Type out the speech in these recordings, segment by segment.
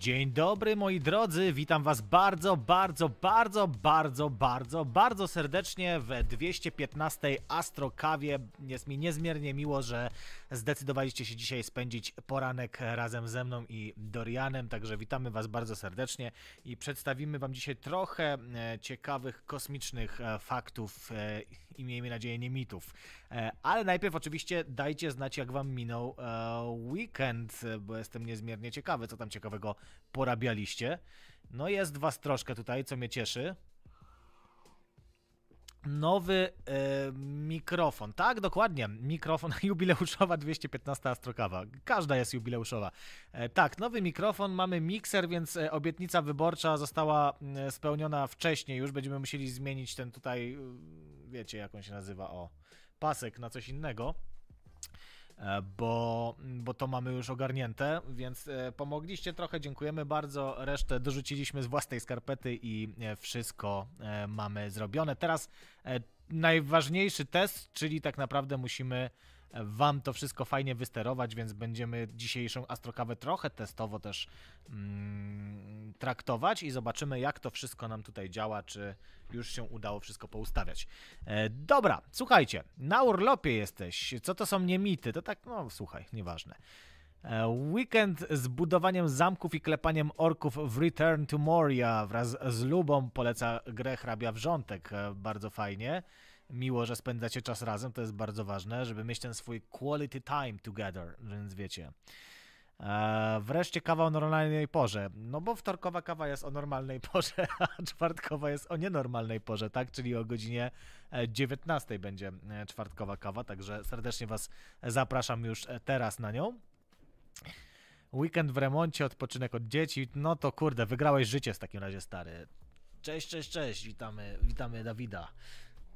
Dzień dobry moi drodzy, witam was bardzo, bardzo, bardzo, bardzo, bardzo, bardzo serdecznie w 215 Astro Kawie. Jest mi niezmiernie miło, że zdecydowaliście się dzisiaj spędzić poranek razem ze mną i Dorianem, także witamy was bardzo serdecznie i przedstawimy wam dzisiaj trochę e, ciekawych kosmicznych e, faktów e, i miejmy nadzieję nie mitów. E, ale najpierw oczywiście dajcie znać, jak wam minął e, weekend, bo jestem niezmiernie ciekawy, co tam ciekawego porabialiście. No jest was troszkę tutaj, co mnie cieszy. Nowy e, mikrofon, tak, dokładnie. Mikrofon jubileuszowa 215 Astrokawa. Każda jest jubileuszowa. E, tak, nowy mikrofon, mamy mikser, więc obietnica wyborcza została spełniona wcześniej. Już będziemy musieli zmienić ten tutaj wiecie jak on się nazywa, o, pasek na coś innego, e, bo, bo to mamy już ogarnięte, więc e, pomogliście trochę, dziękujemy bardzo. Resztę dorzuciliśmy z własnej skarpety i e, wszystko mamy zrobione. Teraz najważniejszy test, czyli tak naprawdę musimy Wam to wszystko fajnie wysterować, więc będziemy dzisiejszą astrokawę trochę testowo też mm, traktować i zobaczymy, jak to wszystko nam tutaj działa, czy już się udało wszystko poustawiać. E, dobra, słuchajcie, na urlopie jesteś. Co to są niemity? To tak, no słuchaj, nieważne. E, weekend z budowaniem zamków i klepaniem orków w Return to Moria wraz z Lubą poleca grę Hrabia Wrzątek. E, bardzo fajnie miło, że spędzacie czas razem, to jest bardzo ważne, żeby mieć ten swój quality time together, więc wiecie. E, wreszcie kawa o normalnej porze. No bo wtorkowa kawa jest o normalnej porze, a czwartkowa jest o nienormalnej porze, tak? Czyli o godzinie 19 e, będzie e, czwartkowa kawa, także serdecznie Was zapraszam już teraz na nią. Weekend w remoncie, odpoczynek od dzieci. No to kurde, wygrałeś życie w takim razie, stary. Cześć, cześć, cześć. Witamy, witamy Dawida.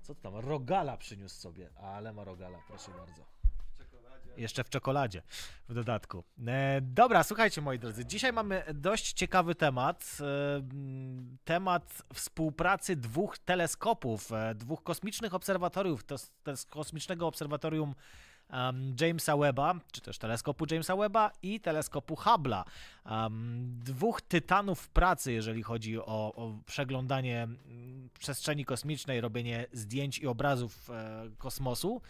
Co to tam? Rogala przyniósł sobie. Ale ma rogala, proszę bardzo. W Jeszcze w czekoladzie w dodatku. E, dobra, słuchajcie moi drodzy, dzisiaj mamy dość ciekawy temat. E, temat współpracy dwóch teleskopów, e, dwóch kosmicznych obserwatoriów, to, to kosmicznego obserwatorium um, Jamesa Webba, czy też teleskopu Jamesa Webba i teleskopu Hubble'a. Um, dwóch tytanów pracy, jeżeli chodzi o, o, przeglądanie mm, przestrzeni kosmicznej, robienie zdjęć i obrazów e, kosmosu.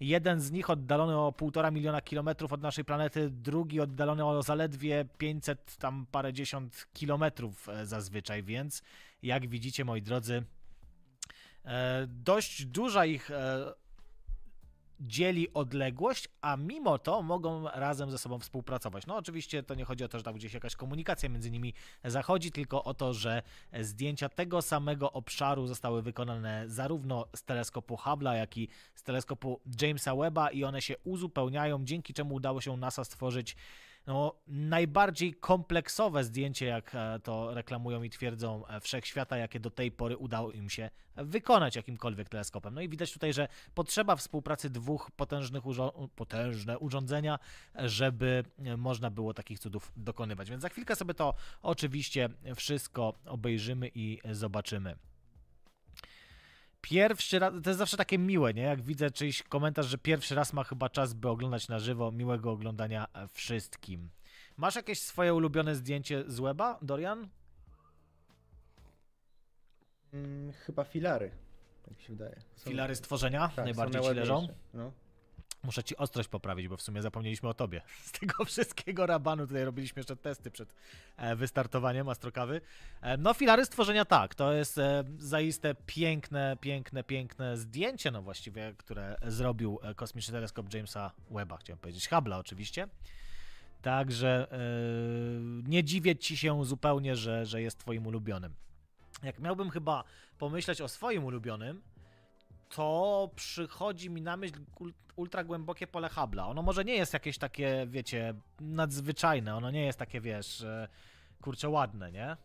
Jeden z nich oddalony o półtora miliona kilometrów od naszej planety, drugi oddalony o zaledwie 500 tam parędziesiąt kilometrów e, zazwyczaj, więc jak widzicie moi drodzy, e, dość duża ich e, dzieli odległość, a mimo to mogą razem ze sobą współpracować. No oczywiście to nie chodzi o to, że tam gdzieś jakaś komunikacja między nimi zachodzi, tylko o to, że zdjęcia tego samego obszaru zostały wykonane zarówno z teleskopu Hubble'a, jak i z teleskopu Jamesa Webba i one się uzupełniają, dzięki czemu udało się NASA stworzyć no, najbardziej kompleksowe zdjęcie, jak e, to reklamują i twierdzą e, wszechświata, jakie do tej pory udało im się wykonać jakimkolwiek teleskopem. No i widać tutaj, że potrzeba współpracy dwóch potężnych urząd potężne urządzenia, żeby e, można było takich cudów dokonywać. Więc za chwilkę sobie to oczywiście wszystko obejrzymy i zobaczymy pierwszy raz, to jest zawsze takie miłe, nie? Jak widzę czyjś komentarz, że pierwszy raz ma chyba czas, by oglądać na żywo. Miłego oglądania e, wszystkim. Masz jakieś swoje ulubione zdjęcie z łeba, Dorian? Hmm, chyba filary, tak się wydaje. Są... Filary stworzenia tak, najbardziej ci leżą? No. Muszę ci ostrość poprawić, bo w sumie zapomnieliśmy o tobie. Z tego wszystkiego rabanu tutaj robiliśmy jeszcze testy przed e, wystartowaniem astrokawy. E, no, filary stworzenia tak, to jest e, zaiste piękne, piękne, piękne zdjęcie, no właściwie, które zrobił kosmiczny teleskop Jamesa Webba, chciałem powiedzieć, Hubble'a oczywiście. Także yy, nie dziwię ci się zupełnie, że, że jest twoim ulubionym. Jak miałbym chyba pomyśleć o swoim ulubionym, to przychodzi mi na myśl ultra głębokie pole Habla. Ono może nie jest jakieś takie, wiecie, nadzwyczajne, ono nie jest takie, wiesz, e, kurczę, ładne, nie? E,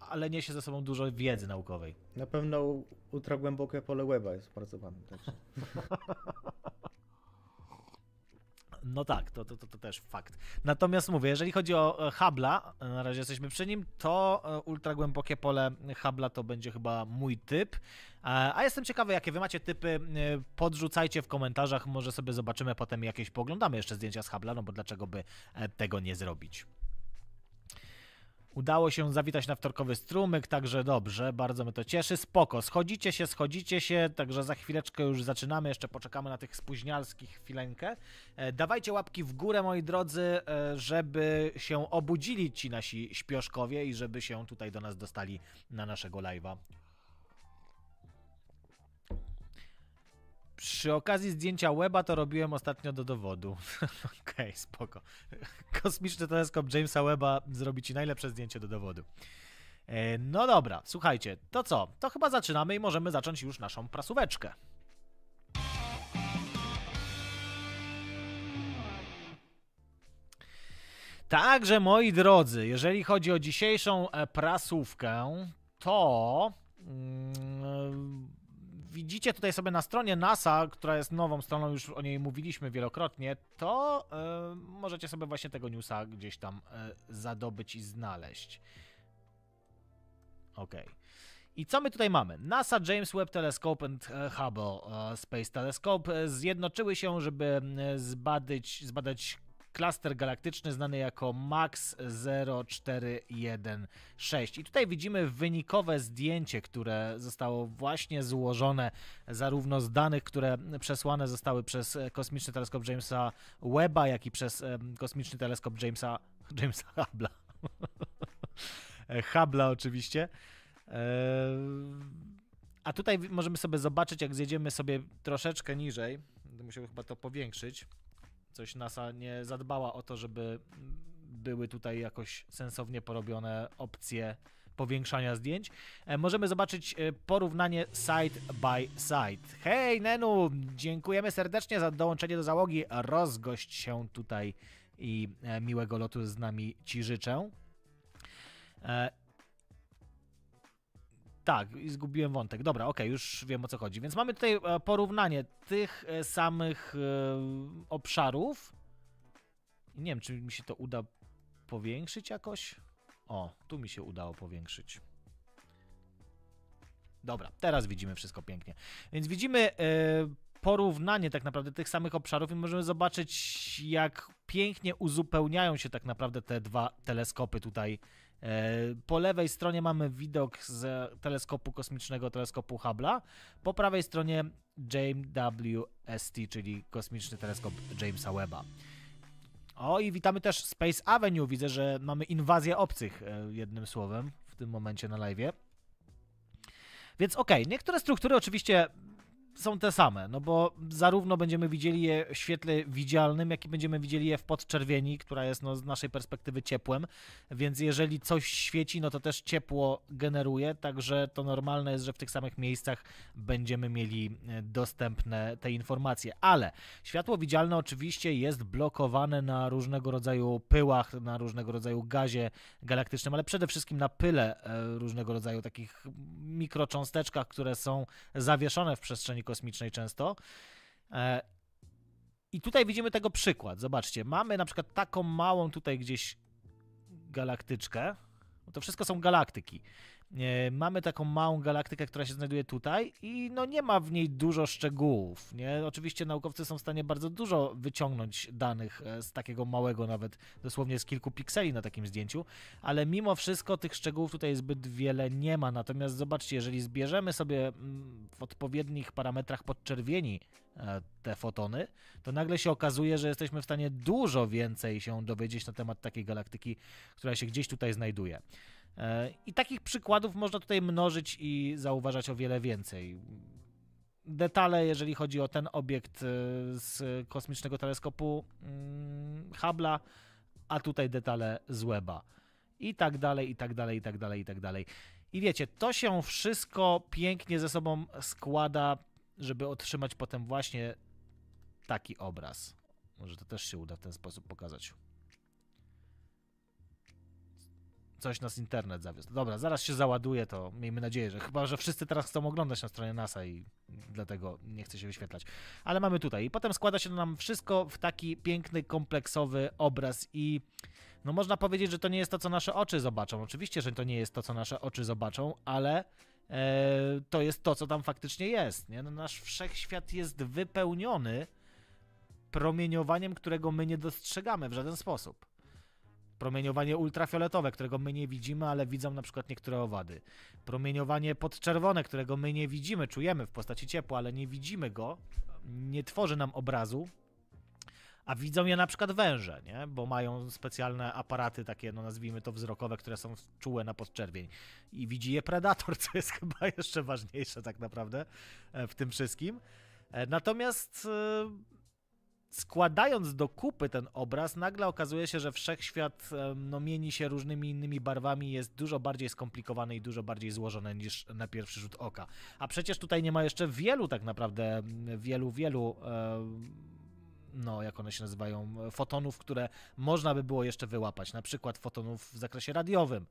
ale niesie ze sobą dużo wiedzy naukowej. Na pewno ultra głębokie pole Weba jest bardzo ładne. Także. No tak, to, to, to, to też fakt. Natomiast mówię, jeżeli chodzi o e, Habla, e, na razie jesteśmy przy nim, to e, ultragłębokie pole Habla to będzie chyba mój typ. A jestem ciekawy, jakie wy macie typy, podrzucajcie w komentarzach, może sobie zobaczymy potem jakieś, poglądamy jeszcze zdjęcia z Habla, no bo dlaczego by tego nie zrobić. Udało się zawitać na wtorkowy strumyk, także dobrze, bardzo mnie to cieszy. Spoko, schodzicie się, schodzicie się, także za chwileczkę już zaczynamy, jeszcze poczekamy na tych spóźnialskich chwileńkę. E, dawajcie łapki w górę, moi drodzy, e, żeby się obudzili ci nasi śpioszkowie i żeby się tutaj do nas dostali na naszego live'a. Przy okazji zdjęcia Weba to robiłem ostatnio do dowodu. Okej, okay, spoko. Kosmiczny teleskop Jamesa Weba zrobi ci najlepsze zdjęcie do dowodu. E, no dobra, słuchajcie, to co? To chyba zaczynamy i możemy zacząć już naszą prasóweczkę. Także moi drodzy, jeżeli chodzi o dzisiejszą e, prasówkę, to mm, widzicie tutaj sobie na stronie NASA, która jest nową stroną, już o niej mówiliśmy wielokrotnie, to e, możecie sobie właśnie tego newsa gdzieś tam y, zadobyć i znaleźć. Okej. Okay. I co my tutaj mamy? NASA James Webb Telescope and e, Hubble Space Telescope zjednoczyły się, żeby zbadać, zbadać klaster galaktyczny znany jako MAX0416. I tutaj widzimy wynikowe zdjęcie, które zostało właśnie złożone zarówno z danych, które przesłane zostały przez e, kosmiczny teleskop Jamesa Webba, jak i przez kosmiczny teleskop Jamesa, Jamesa Hubble'a. Hubble'a oczywiście. E, a tutaj możemy sobie zobaczyć, jak zjedziemy sobie troszeczkę niżej, będę musiał chyba to powiększyć coś NASA nie zadbała o to, żeby były tutaj jakoś sensownie porobione opcje powiększania zdjęć. E, możemy zobaczyć e, porównanie side by side. Hej Nenu, dziękujemy serdecznie za dołączenie do załogi. Rozgość się tutaj i e, miłego lotu z nami Ci życzę tak, i zgubiłem wątek. Dobra, okej, okay, już wiem o co chodzi. Więc mamy tutaj e, porównanie tych e, samych e, obszarów. Nie wiem, czy mi się to uda powiększyć jakoś. O, tu mi się udało powiększyć. Dobra, teraz widzimy wszystko pięknie. Więc widzimy porównanie tak naprawdę tych samych obszarów i możemy zobaczyć, jak pięknie uzupełniają się tak naprawdę te dwa teleskopy tutaj E, po lewej stronie mamy widok z teleskopu kosmicznego, teleskopu Hubble'a. Po prawej stronie James WST, czyli kosmiczny teleskop Jamesa Webba. O i witamy też Space Avenue. Widzę, że mamy inwazję obcych, e, jednym słowem, w tym momencie na live. Więc okej, okay. niektóre struktury oczywiście są te same, no bo zarówno będziemy widzieli je w świetle widzialnym, jak i będziemy widzieli je w podczerwieni, która jest no, z naszej perspektywy ciepłem, więc jeżeli coś świeci, no to też ciepło generuje, także to normalne jest, że w tych samych miejscach będziemy mieli e, dostępne te informacje. Ale światło widzialne oczywiście jest blokowane na różnego rodzaju pyłach, na różnego rodzaju gazie galaktycznym, ale przede wszystkim na pyle e, różnego rodzaju takich mikrocząsteczkach, które są zawieszone w przestrzeni kosmicznej często. E, I tutaj widzimy tego przykład. Zobaczcie, mamy na przykład taką małą tutaj gdzieś galaktyczkę. No to wszystko są galaktyki. E, mamy taką małą galaktykę, która się znajduje tutaj i no nie ma w niej dużo szczegółów. Nie? Oczywiście naukowcy są w stanie bardzo dużo wyciągnąć danych e, z takiego małego nawet, dosłownie z kilku pikseli na takim zdjęciu, ale mimo wszystko tych szczegółów tutaj zbyt wiele nie ma. Natomiast zobaczcie, jeżeli zbierzemy sobie mm, w odpowiednich parametrach podczerwieni e, te fotony, to nagle się okazuje, że jesteśmy w stanie dużo więcej się dowiedzieć na temat takiej galaktyki, która się gdzieś tutaj znajduje. E, I takich przykładów można tutaj mnożyć i zauważać o wiele więcej. Detale, jeżeli chodzi o ten obiekt e, z kosmicznego teleskopu mm, Hubble'a, a tutaj detale z Weba. I tak dalej, i tak dalej, i tak dalej, i tak dalej. I wiecie, to się wszystko pięknie ze sobą składa, żeby otrzymać potem właśnie taki obraz. Może to też się uda w ten sposób pokazać. coś nas internet zawiózł. Dobra, zaraz się załaduje to, miejmy nadzieję, że chyba, że wszyscy teraz chcą oglądać na stronie NASA i dlatego nie chce się wyświetlać. Ale mamy tutaj i potem składa się nam wszystko w taki piękny, kompleksowy obraz i no można powiedzieć, że to nie jest to, co nasze oczy zobaczą. Oczywiście, że to nie jest to, co nasze oczy zobaczą, ale e, to jest to, co tam faktycznie jest. Nie? No, nasz wszechświat jest wypełniony promieniowaniem, którego my nie dostrzegamy w żaden sposób. Promieniowanie ultrafioletowe, którego my nie widzimy, ale widzą na przykład niektóre owady. Promieniowanie podczerwone, którego my nie widzimy, czujemy w postaci ciepła, ale nie widzimy go, nie tworzy nam obrazu, a widzą je na przykład węże, nie? bo mają specjalne aparaty takie, no nazwijmy to wzrokowe, które są czułe na podczerwień i widzi je predator, co jest chyba jeszcze ważniejsze tak naprawdę e, w tym wszystkim. E, natomiast e, składając do kupy ten obraz, nagle okazuje się, że wszechświat no, mieni się różnymi innymi barwami, jest dużo bardziej skomplikowany i dużo bardziej złożony niż na pierwszy rzut oka. A przecież tutaj nie ma jeszcze wielu tak naprawdę, wielu, wielu. no, jak one się nazywają, fotonów, które można by było jeszcze wyłapać, na przykład fotonów w zakresie radiowym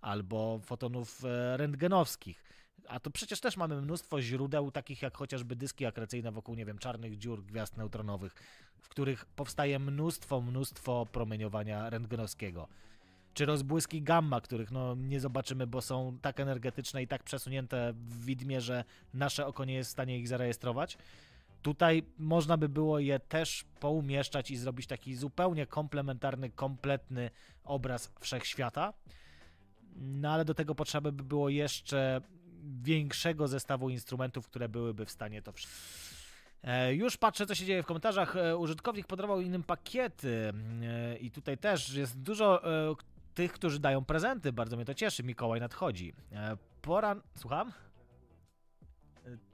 albo fotonów e, rentgenowskich a to przecież też mamy mnóstwo źródeł, takich jak chociażby dyski akrecyjne wokół, nie wiem, czarnych dziur, gwiazd neutronowych, w których powstaje mnóstwo, mnóstwo promieniowania rentgenowskiego. Czy rozbłyski gamma, których no, nie zobaczymy, bo są tak energetyczne i tak przesunięte w widmie, że nasze oko nie jest w stanie ich zarejestrować. Tutaj można by było je też poumieszczać i zrobić taki zupełnie komplementarny, kompletny obraz wszechświata. No ale do tego potrzeby by było jeszcze większego zestawu instrumentów, które byłyby w stanie to wszystko. E, już patrzę, co się dzieje w komentarzach. E, użytkownik podarował innym pakiety e, i tutaj też jest dużo tych, którzy dają prezenty. Bardzo mnie to cieszy. Mikołaj nadchodzi. Pora... Słucham?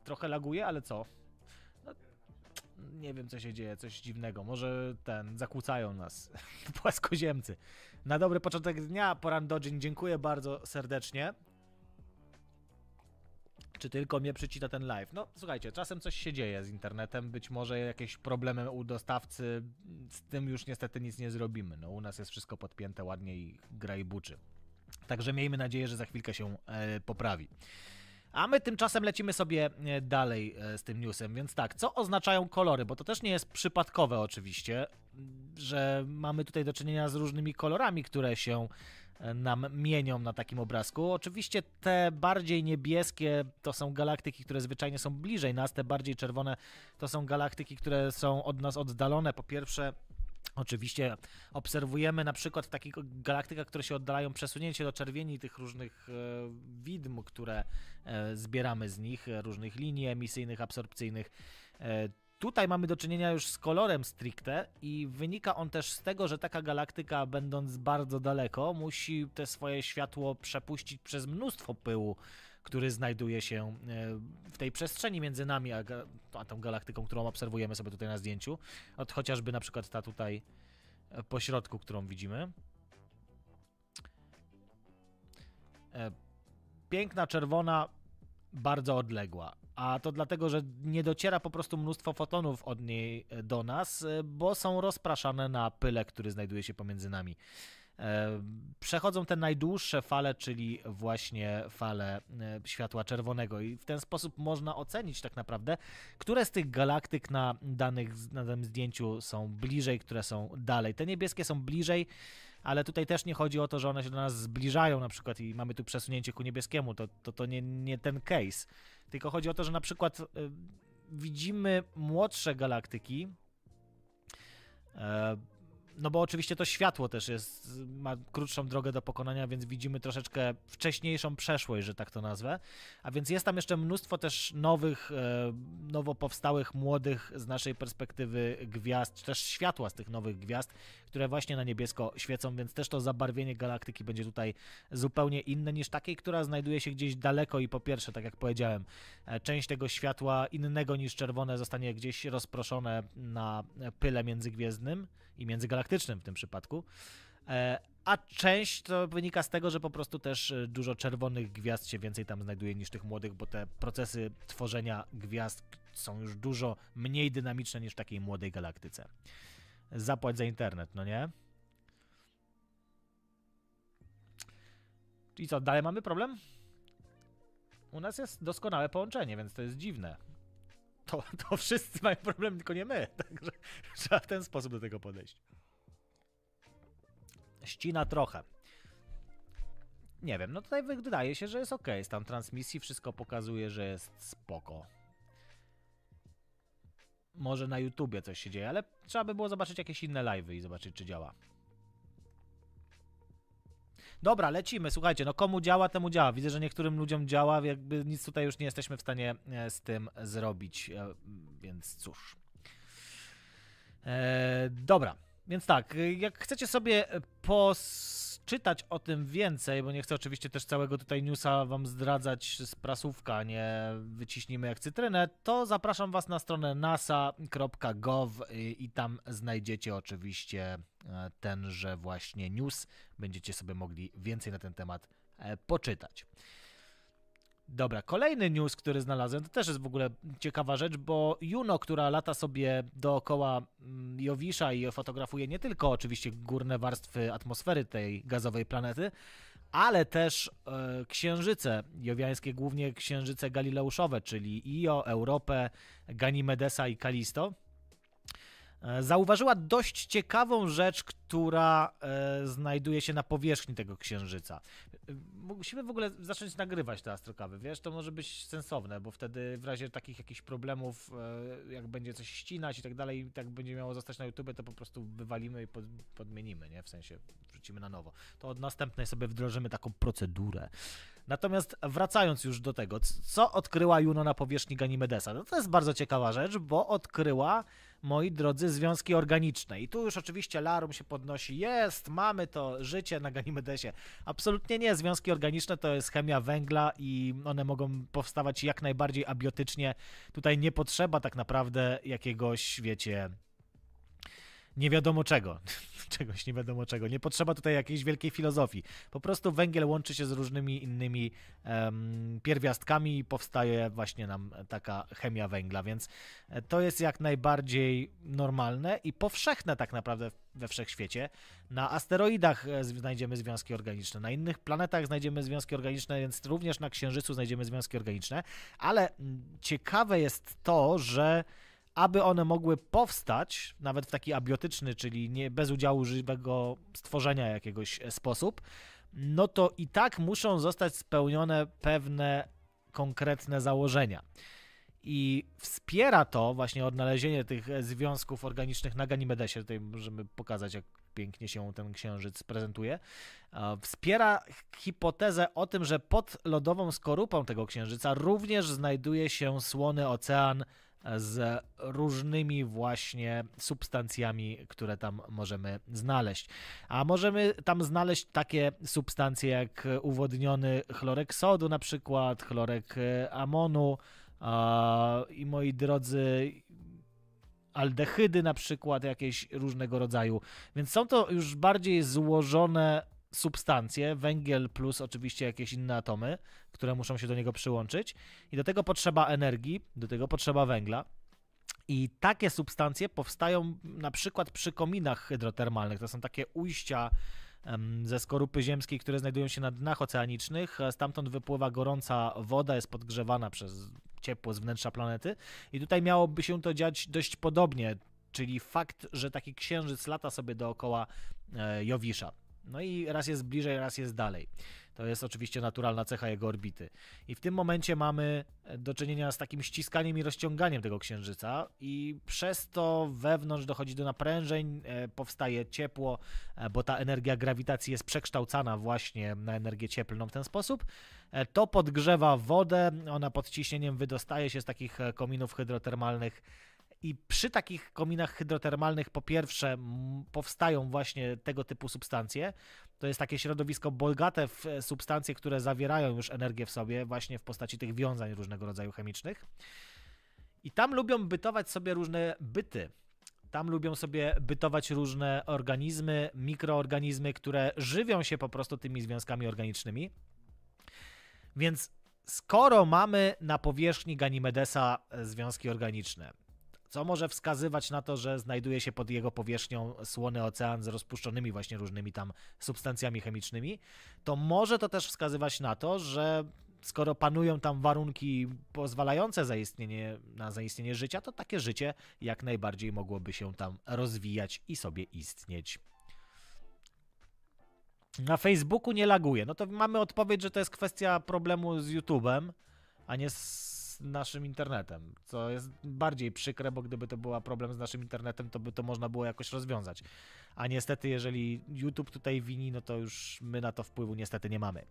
Trochę laguje, ale co? No, nie wiem, co się dzieje. Coś dziwnego. Może ten... Zakłócają nas płaskoziemcy. Na dobry początek dnia, Poran Dodgin. Dziękuję bardzo serdecznie czy tylko mnie przycina ten live. No słuchajcie, czasem coś się dzieje z internetem, być może jakieś problemy u dostawcy, z tym już niestety nic nie zrobimy. No u nas jest wszystko podpięte ładnie i gra i buczy. Także miejmy nadzieję, że za chwilkę się e, poprawi. A my tymczasem lecimy sobie e, dalej e, z tym newsem, więc tak, co oznaczają kolory? Bo to też nie jest przypadkowe oczywiście, że mamy tutaj do czynienia z różnymi kolorami, które się E, nam mienią na takim obrazku. Oczywiście te bardziej niebieskie to są galaktyki, które zwyczajnie są bliżej nas, te bardziej czerwone to są galaktyki, które są od nas oddalone. Po pierwsze, Oczywiście obserwujemy na przykład w takich galaktykach, które się oddalają, przesunięcie do czerwieni tych różnych e, widm, które e, zbieramy z nich, różnych linii emisyjnych, absorpcyjnych Tutaj mamy do czynienia już z kolorem stricte i wynika on też z tego, że taka galaktyka, będąc bardzo daleko, musi te swoje światło przepuścić przez mnóstwo pyłu, który znajduje się e, w tej przestrzeni między nami a, a tą galaktyką, którą obserwujemy sobie tutaj na zdjęciu. Od chociażby na przykład ta tutaj e, pośrodku, którą widzimy. E, piękna czerwona, bardzo odległa a to dlatego, że nie dociera po prostu mnóstwo fotonów od niej e, do nas, e, bo są rozpraszane na pyle, który znajduje się pomiędzy nami. E, przechodzą te najdłuższe fale, czyli właśnie fale światła czerwonego, i w ten sposób można ocenić tak naprawdę, które z tych galaktyk na, danych, na danym zdjęciu są bliżej, które są dalej. Te niebieskie są bliżej, ale tutaj też nie chodzi o to, że one się do nas zbliżają na przykład i mamy tu przesunięcie ku niebieskiemu. To, to, to nie, nie ten case. Tylko chodzi o to, że na przykład y, widzimy młodsze galaktyki. E, no bo oczywiście to światło też jest, ma krótszą drogę do pokonania, więc widzimy troszeczkę wcześniejszą przeszłość, że tak to nazwę. A więc jest tam jeszcze mnóstwo też nowych, e, nowo powstałych, młodych z naszej perspektywy gwiazd, czy też światła z tych nowych gwiazd, które właśnie na niebiesko świecą, więc też to zabarwienie galaktyki będzie tutaj zupełnie inne niż takiej, która znajduje się gdzieś daleko i po pierwsze, tak jak powiedziałem, e, część tego światła innego niż czerwone zostanie gdzieś rozproszone na pyle międzygwiezdnym i międzygalaktycznym w tym przypadku. E, a część to wynika z tego, że po prostu też e, dużo czerwonych gwiazd się więcej tam znajduje niż tych młodych, bo te procesy tworzenia gwiazd są już dużo mniej dynamiczne niż w takiej młodej galaktyce. Zapłać za internet, no nie? I co, dalej mamy problem? U nas jest doskonałe połączenie, więc to jest dziwne to, to wszyscy mają problem, tylko nie my. Także trzeba w ten sposób do tego podejść. Ścina trochę. Nie wiem, no tutaj wydaje się, że jest ok. Stan transmisji wszystko pokazuje, że jest spoko. Może na YouTubie coś się dzieje, ale trzeba by było zobaczyć jakieś inne live'y i zobaczyć, czy działa. Dobra, lecimy. Słuchajcie, no komu działa, temu działa. Widzę, że niektórym ludziom działa, jakby nic tutaj już nie jesteśmy w stanie e, z tym zrobić, e, więc cóż. Eee, dobra, więc tak, e, jak chcecie sobie pos czytać o tym więcej, bo nie chcę oczywiście też całego tutaj newsa wam zdradzać z prasówka, nie wyciśnijmy jak cytrynę, to zapraszam was na stronę nasa.gov y, i tam znajdziecie oczywiście e, tenże właśnie news. Będziecie sobie mogli więcej na ten temat e, poczytać. Dobra, kolejny news, który znalazłem, to też jest w ogóle ciekawa rzecz, bo Juno, która lata sobie dookoła mm, Jowisza i fotografuje nie tylko oczywiście górne warstwy atmosfery tej gazowej planety, ale też e, księżyce jowiańskie, głównie księżyce galileuszowe, czyli Io, Europę, Ganymedesa i Kalisto. E, zauważyła dość ciekawą rzecz, która e, znajduje się na powierzchni tego księżyca. E, musimy w ogóle zacząć nagrywać te astrokawy, wiesz, to może być sensowne, bo wtedy w razie takich jakichś problemów, jak będzie coś ścinać i tak dalej, tak będzie miało zostać na YouTube, to po prostu wywalimy i podmienimy, nie? W sensie wrzucimy na nowo. To od następnej sobie wdrożymy taką procedurę. Natomiast wracając już do tego, co odkryła Juno na powierzchni Ganymedesa? No to jest bardzo ciekawa rzecz, bo odkryła moi drodzy, związki organiczne. I tu już oczywiście larum się podnosi, jest, mamy to życie na Ganimedesie. Absolutnie nie, związki organiczne to jest chemia węgla i one mogą powstawać jak najbardziej abiotycznie. Tutaj nie potrzeba tak naprawdę jakiegoś, wiecie, nie wiadomo czego. Czegoś nie wiadomo czego. Nie potrzeba tutaj jakiejś wielkiej filozofii. Po prostu węgiel łączy się z różnymi innymi um, pierwiastkami i powstaje właśnie nam taka chemia węgla, więc e, to jest jak najbardziej normalne i powszechne tak naprawdę we wszechświecie. Na asteroidach e, znajdziemy związki organiczne, na innych planetach znajdziemy związki organiczne, więc również na Księżycu znajdziemy związki organiczne, ale ciekawe jest to, że aby one mogły powstać, nawet w taki abiotyczny, czyli nie, bez udziału żywego stworzenia jakiegoś e, sposób, no to i tak muszą zostać spełnione pewne konkretne założenia. I wspiera to właśnie odnalezienie tych e, związków organicznych na Ganimedesie. Tutaj możemy pokazać, jak pięknie się ten księżyc prezentuje. E, wspiera hipotezę o tym, że pod lodową skorupą tego księżyca również znajduje się słony ocean z różnymi właśnie substancjami, które tam możemy znaleźć. A możemy tam znaleźć takie substancje jak uwodniony chlorek sodu na przykład, chlorek e, amonu i moi drodzy aldehydy na przykład jakieś różnego rodzaju. Więc są to już bardziej złożone substancje, węgiel plus oczywiście jakieś inne atomy, które muszą się do niego przyłączyć i do tego potrzeba energii, do tego potrzeba węgla. I takie substancje powstają na przykład przy kominach hydrotermalnych. To są takie ujścia ze skorupy ziemskiej, które znajdują się na dnach oceanicznych. Stamtąd wypływa gorąca woda, jest podgrzewana przez ciepło z wnętrza planety. I tutaj miałoby się to dziać dość podobnie, czyli fakt, że taki księżyc lata sobie dookoła e, Jowisza. No i raz jest bliżej, raz jest dalej. To jest oczywiście naturalna cecha jego orbity. I w tym momencie mamy e, do czynienia z takim ściskaniem i rozciąganiem tego księżyca, i przez to wewnątrz dochodzi do naprężeń, e, powstaje ciepło, e, bo ta energia grawitacji jest przekształcana właśnie na energię cieplną w ten sposób. To podgrzewa wodę, ona pod ciśnieniem wydostaje się z takich kominów hydrotermalnych i przy takich kominach hydrotermalnych, po pierwsze, powstają właśnie tego typu substancje. To jest takie środowisko bogate w e, substancje, które zawierają już energię w sobie, właśnie w postaci tych wiązań różnego rodzaju chemicznych. I tam lubią bytować sobie różne byty. Tam lubią sobie bytować różne organizmy, mikroorganizmy, które żywią się po prostu tymi związkami organicznymi. Więc skoro mamy na powierzchni Ganimedesa związki organiczne, co może wskazywać na to, że znajduje się pod jego powierzchnią słony ocean z rozpuszczonymi właśnie różnymi tam substancjami chemicznymi, to może to też wskazywać na to, że skoro panują tam warunki pozwalające zaistnienie, na zaistnienie życia, to takie życie jak najbardziej mogłoby się tam rozwijać i sobie istnieć. Na Facebooku nie laguje. No to mamy odpowiedź, że to jest kwestia problemu z YouTube'em, a nie z naszym internetem, co jest bardziej przykre, bo gdyby to był problem z naszym internetem, to by to można było jakoś rozwiązać. A niestety, jeżeli YouTube tutaj wini, no to już my na to wpływu niestety nie mamy.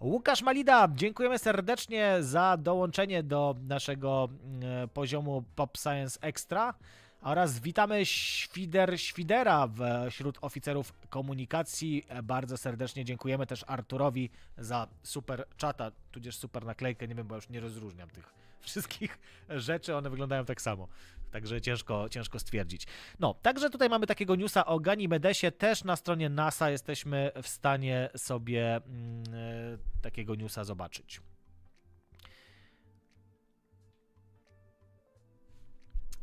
Łukasz Malida, dziękujemy serdecznie za dołączenie do naszego e, poziomu Pop Science Extra oraz witamy Świder Świdera wśród oficerów komunikacji. Bardzo serdecznie dziękujemy też Arturowi za super czata, tudzież super naklejkę, nie wiem, bo już nie rozróżniam tych wszystkich rzeczy, one wyglądają tak samo. Także ciężko, ciężko stwierdzić. No, także tutaj mamy takiego newsa o Ganymedesie. Też na stronie NASA jesteśmy w stanie sobie mm, takiego newsa zobaczyć.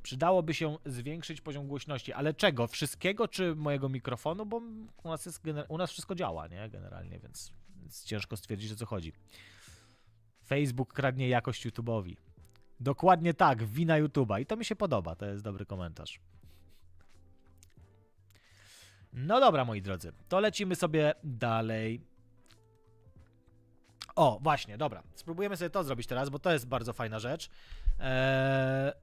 Przydałoby się zwiększyć poziom głośności, ale czego? Wszystkiego czy mojego mikrofonu? Bo u nas, jest, u nas wszystko działa, nie? Generalnie, więc, więc ciężko stwierdzić o co chodzi. Facebook kradnie jakość YouTube'owi. Dokładnie tak, wina YouTube'a. I to mi się podoba, to jest dobry komentarz. No dobra, moi drodzy, to lecimy sobie dalej. O, właśnie, dobra. Spróbujemy sobie to zrobić teraz, bo to jest bardzo fajna rzecz. Eee,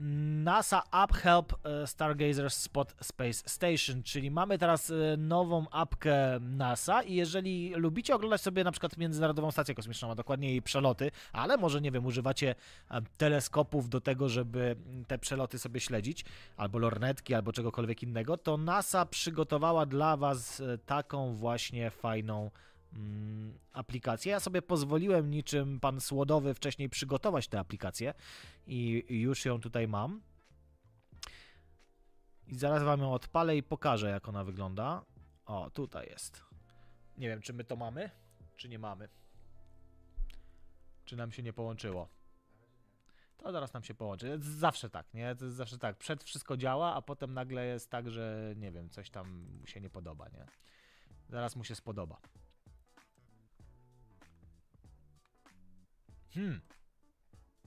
NASA App Help e, Stargazers Spot Space Station, czyli mamy teraz e, nową apkę NASA i jeżeli lubicie oglądać sobie na przykład Międzynarodową Stację Kosmiczną, a dokładnie jej przeloty, ale może, nie wiem, używacie e, teleskopów do tego, żeby mm, te przeloty sobie śledzić, albo lornetki, albo czegokolwiek innego, to NASA przygotowała dla Was taką właśnie fajną Mm, aplikację. Ja sobie pozwoliłem niczym pan Słodowy wcześniej przygotować tę aplikację i już ją tutaj mam. I zaraz wam ją odpalę i pokażę jak ona wygląda. O, tutaj jest. Nie wiem, czy my to mamy, czy nie mamy. Czy nam się nie połączyło. To zaraz nam się połączy. Zawsze tak, nie? To jest zawsze tak. Przed wszystko działa, a potem nagle jest tak, że nie wiem, coś tam mu się nie podoba, nie? Zaraz mu się spodoba. Hmm.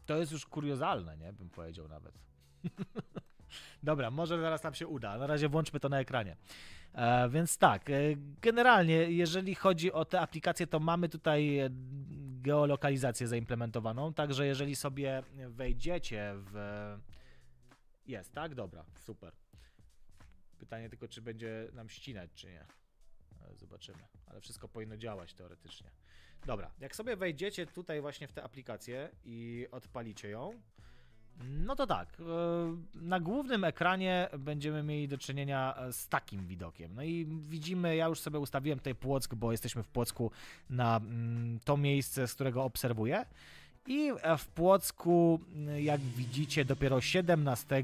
To jest już kuriozalne, nie? Bym powiedział nawet. Dobra, może zaraz nam się uda. Na razie włączmy to na ekranie. E, więc tak, e, generalnie jeżeli chodzi o te aplikacje, to mamy tutaj geolokalizację zaimplementowaną, także jeżeli sobie wejdziecie w... Jest, tak? Dobra, super. Pytanie tylko, czy będzie nam ścinać, czy nie. E, zobaczymy, ale wszystko powinno działać teoretycznie. Dobra, jak sobie wejdziecie tutaj właśnie w tę aplikację i odpalicie ją, no to tak, e, na głównym ekranie będziemy mieli do czynienia e, z takim widokiem. No i widzimy, ja już sobie ustawiłem tutaj Płock, bo jesteśmy w Płocku na mm, to miejsce, z którego obserwuję. I e, w Płocku, y, jak widzicie, dopiero 17 e,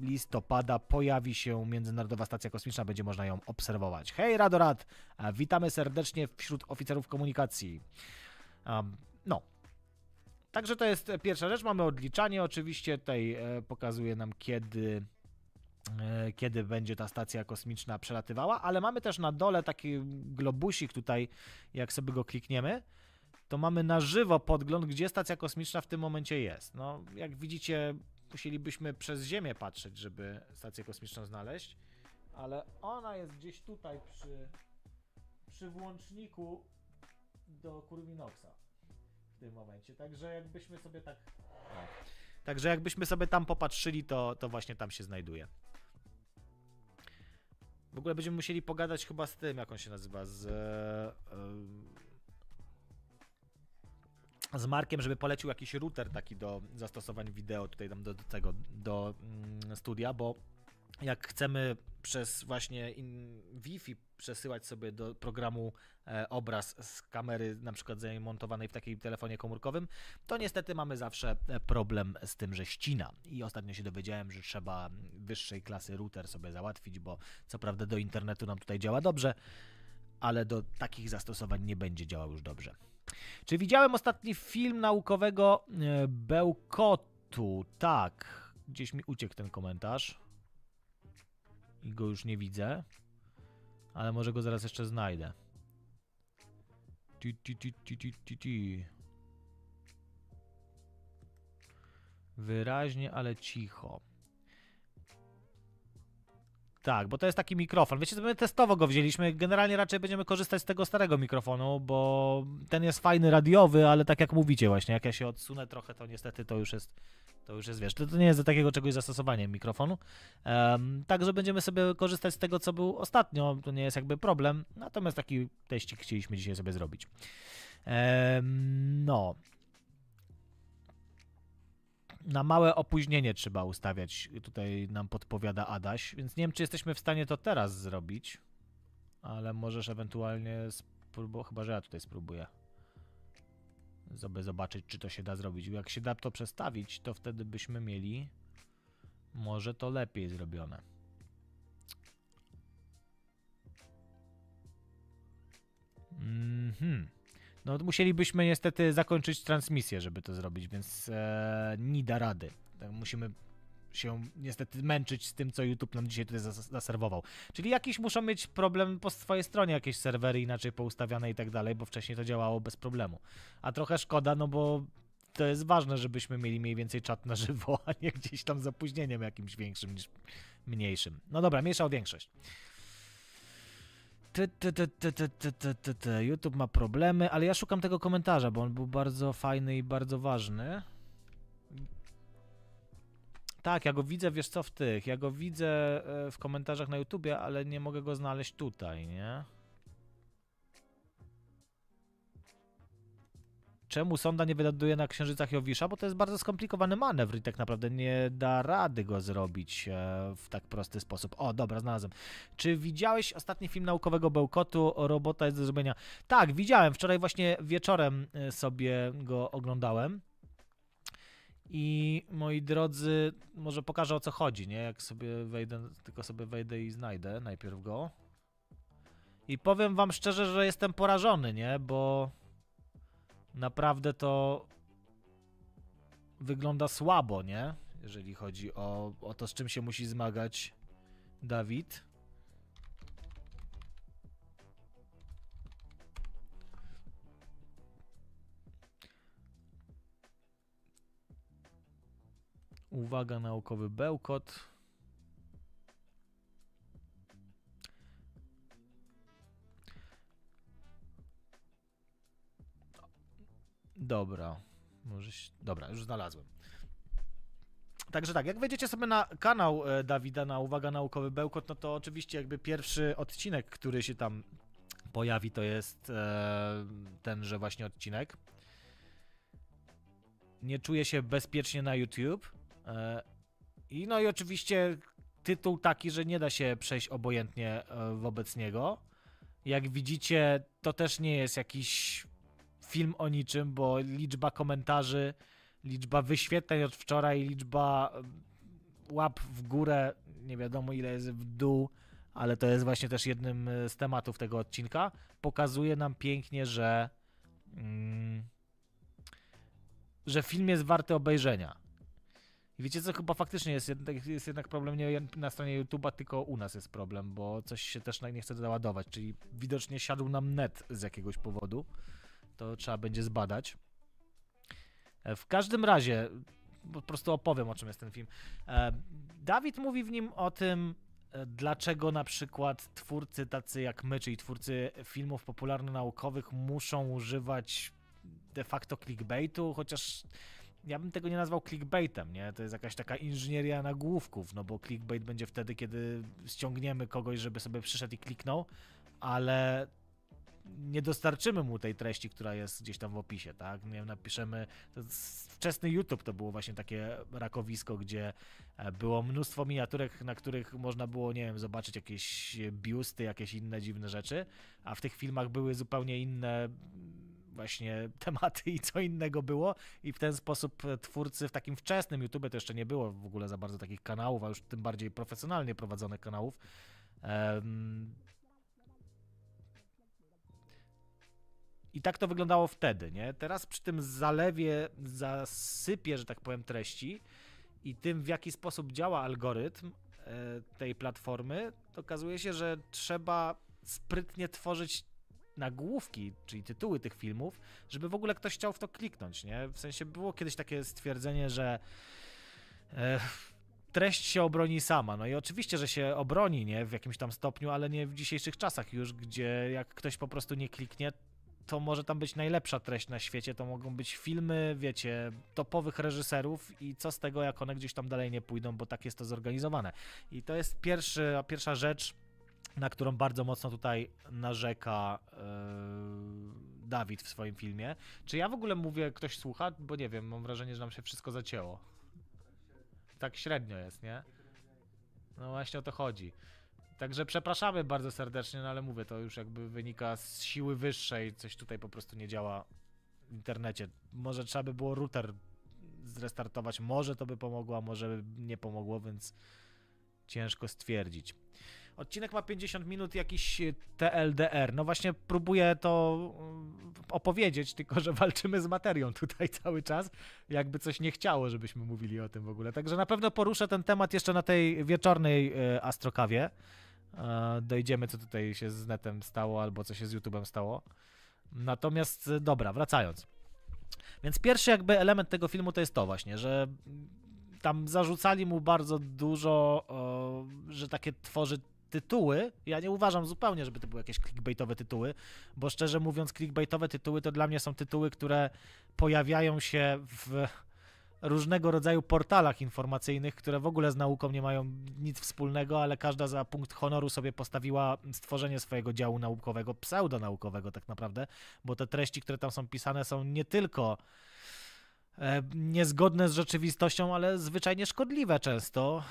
listopada pojawi się Międzynarodowa Stacja Kosmiczna, będzie można ją obserwować. Hej, Radorad! E, witamy serdecznie wśród oficerów komunikacji. No. Także to jest pierwsza rzecz. Mamy odliczanie, oczywiście. Tutaj pokazuje nam, kiedy kiedy będzie ta stacja kosmiczna przelatywała, ale mamy też na dole taki globusik tutaj, jak sobie go klikniemy, to mamy na żywo podgląd, gdzie stacja kosmiczna w tym momencie jest. No, jak widzicie, musielibyśmy przez Ziemię patrzeć, żeby stację kosmiczną znaleźć, ale ona jest gdzieś tutaj przy, przy włączniku do Kurwinoxa w tym momencie. Także jakbyśmy sobie tak. No. Także jakbyśmy sobie tam popatrzyli, to, to właśnie tam się znajduje. W ogóle będziemy musieli pogadać chyba z tym, jak on się nazywa, z z Markiem, żeby polecił jakiś router taki do zastosowań wideo tutaj tam do, do tego, do mm, studia, bo jak chcemy przez właśnie Wi-Fi przesyłać sobie do programu e, obraz z kamery na przykład zamontowanej w takim telefonie komórkowym, to niestety mamy zawsze e, problem z tym, że ścina. I ostatnio się dowiedziałem, że trzeba wyższej klasy router sobie załatwić, bo co prawda do internetu nam tutaj działa dobrze, ale do takich zastosowań nie będzie działał już dobrze. Czy widziałem ostatni film naukowego e, Bełkotu? Tak. Gdzieś mi uciekł ten komentarz. I go już nie widzę. Ale może go zaraz jeszcze znajdę. Ti, ti, ti, ti, ti, ti, ti. Wyraźnie, ale cicho. Tak, bo to jest taki mikrofon. Wiecie, my testowo go wzięliśmy. Generalnie raczej będziemy korzystać z tego starego mikrofonu, bo ten jest fajny, radiowy, ale tak jak mówicie właśnie, jak ja się odsunę trochę, to niestety to już jest, to już jest, wiesz, to, to nie jest do takiego czegoś zastosowanie mikrofonu. Um, także będziemy sobie korzystać z tego, co był ostatnio, to nie jest jakby problem, natomiast taki teścik chcieliśmy dzisiaj sobie zrobić. Um, no na małe opóźnienie trzeba ustawiać, tutaj nam podpowiada Adaś, więc nie wiem, czy jesteśmy w stanie to teraz zrobić, ale możesz ewentualnie spróbować, chyba, że ja tutaj spróbuję żeby zobaczyć, czy to się da zrobić. Jak się da to przestawić, to wtedy byśmy mieli może to lepiej zrobione. Mhm. Mm no musielibyśmy niestety zakończyć transmisję, żeby to zrobić, więc e, nie da rady. Tak, musimy się niestety męczyć z tym, co YouTube nam dzisiaj tutaj zas zaserwował. Czyli jakiś muszą mieć problem po swojej stronie, jakieś serwery inaczej poustawiane i tak dalej, bo wcześniej to działało bez problemu. A trochę szkoda, no bo to jest ważne, żebyśmy mieli mniej więcej czat na żywo, a nie gdzieś tam z opóźnieniem jakimś większym niż mniejszym. No dobra, mniejsza o większość. Ty, ty, ty, ty, ty, ty, ty, ty, YouTube ma problemy, ale ja szukam tego komentarza, bo on był bardzo fajny i bardzo ważny. Tak, ja go widzę, wiesz co, w tych. Ja go widzę w komentarzach na YouTubie, ale nie mogę go znaleźć tutaj, nie? czemu sonda nie wylatuje na księżycach Jowisza, bo to jest bardzo skomplikowany manewr i tak naprawdę nie da rady go zrobić e, w tak prosty sposób. O, dobra, znalazłem. Czy widziałeś ostatni film naukowego Bełkotu? Robota jest do zrobienia. Tak, widziałem. Wczoraj właśnie wieczorem e, sobie go oglądałem. I moi drodzy, może pokażę o co chodzi, nie? Jak sobie wejdę, tylko sobie wejdę i znajdę najpierw go. I powiem wam szczerze, że jestem porażony, nie? Bo naprawdę to wygląda słabo, nie? Jeżeli chodzi o, o to, z czym się musi zmagać Dawid. Uwaga, naukowy bełkot. Dobra. Może... Dobra, już znalazłem. Także tak, jak wejdziecie sobie na kanał e, Dawida na Uwaga Naukowy Bełkot, no to oczywiście jakby pierwszy odcinek, który się tam pojawi, to jest e, tenże właśnie odcinek. Nie czuję się bezpiecznie na YouTube. E, I no i oczywiście tytuł taki, że nie da się przejść obojętnie e, wobec niego. Jak widzicie, to też nie jest jakiś film o niczym, bo liczba komentarzy, liczba wyświetleń od wczoraj, liczba mm, łap w górę, nie wiadomo ile jest w dół, ale to jest właśnie też jednym e, z tematów tego odcinka, pokazuje nam pięknie, że, mm, że film jest warty obejrzenia. I wiecie co, chyba faktycznie jest, tak, jest jednak problem nie na stronie YouTube'a, tylko u nas jest problem, bo coś się też nie chce załadować, czyli widocznie siadł nam net z jakiegoś powodu. To trzeba będzie zbadać. E, w każdym razie, po prostu opowiem o czym jest ten film. E, Dawid mówi w nim o tym, e, dlaczego na przykład twórcy tacy jak my, czyli twórcy filmów popularno-naukowych muszą używać de facto clickbaitu, chociaż ja bym tego nie nazwał clickbaitem, nie? To jest jakaś taka inżynieria nagłówków, no bo clickbait będzie wtedy, kiedy ściągniemy kogoś, żeby sobie przyszedł i kliknął, ale nie dostarczymy mu tej treści, która jest gdzieś tam w opisie, tak? Nie wiem, napiszemy. Wczesny YouTube to było właśnie takie rakowisko, gdzie e, było mnóstwo miniaturek, na których można było, nie wiem, zobaczyć jakieś biusty, jakieś inne dziwne rzeczy, a w tych filmach były zupełnie inne mm, właśnie tematy i co innego było i w ten sposób twórcy w takim wczesnym YouTube to jeszcze nie było w ogóle za bardzo takich kanałów, a już tym bardziej profesjonalnie prowadzonych kanałów I tak to wyglądało wtedy, nie? Teraz przy tym zalewie, zasypie, że tak powiem, treści i tym, w jaki sposób działa algorytm e, tej platformy, okazuje się, że trzeba sprytnie tworzyć nagłówki, czyli tytuły tych filmów, żeby w ogóle ktoś chciał w to kliknąć, nie? W sensie było kiedyś takie stwierdzenie, że e, treść się obroni sama. No i oczywiście, że się obroni, nie? W jakimś tam stopniu, ale nie w dzisiejszych czasach już, gdzie jak ktoś po prostu nie kliknie, to może tam być najlepsza treść na świecie, to mogą być filmy, wiecie, topowych reżyserów i co z tego, jak one gdzieś tam dalej nie pójdą, bo tak jest to zorganizowane. I to jest pierwszy, pierwsza rzecz, na którą bardzo mocno tutaj narzeka yy, Dawid w swoim filmie. Czy ja w ogóle mówię, ktoś słucha? Bo nie wiem, mam wrażenie, że nam się wszystko zacięło. Tak średnio jest, nie? No właśnie o to chodzi. Także przepraszamy bardzo serdecznie, no ale mówię, to już jakby wynika z siły wyższej, coś tutaj po prostu nie działa w internecie. Może trzeba by było router zrestartować, może to by pomogło, a może by nie pomogło, więc ciężko stwierdzić. Odcinek ma 50 minut, jakiś e, TLDR. No właśnie próbuję to mm, opowiedzieć, tylko że walczymy z materią tutaj cały czas, jakby coś nie chciało, żebyśmy mówili o tym w ogóle. Także na pewno poruszę ten temat jeszcze na tej wieczornej e, Astrokawie dojdziemy, co tutaj się z netem stało, albo co się z YouTube'em stało. Natomiast, y, dobra, wracając. Więc pierwszy jakby element tego filmu to jest to właśnie, że tam zarzucali mu bardzo dużo, że takie tworzy tytuły. Ja nie uważam zupełnie, żeby to były jakieś clickbaitowe tytuły, bo szczerze mówiąc, clickbaitowe tytuły to dla mnie są tytuły, które pojawiają się w różnego rodzaju portalach informacyjnych, które w ogóle z nauką nie mają nic wspólnego, ale każda za punkt honoru sobie postawiła stworzenie swojego działu naukowego, pseudonaukowego tak naprawdę, bo te treści, które tam są pisane, są nie tylko e, niezgodne z rzeczywistością, ale zwyczajnie szkodliwe często.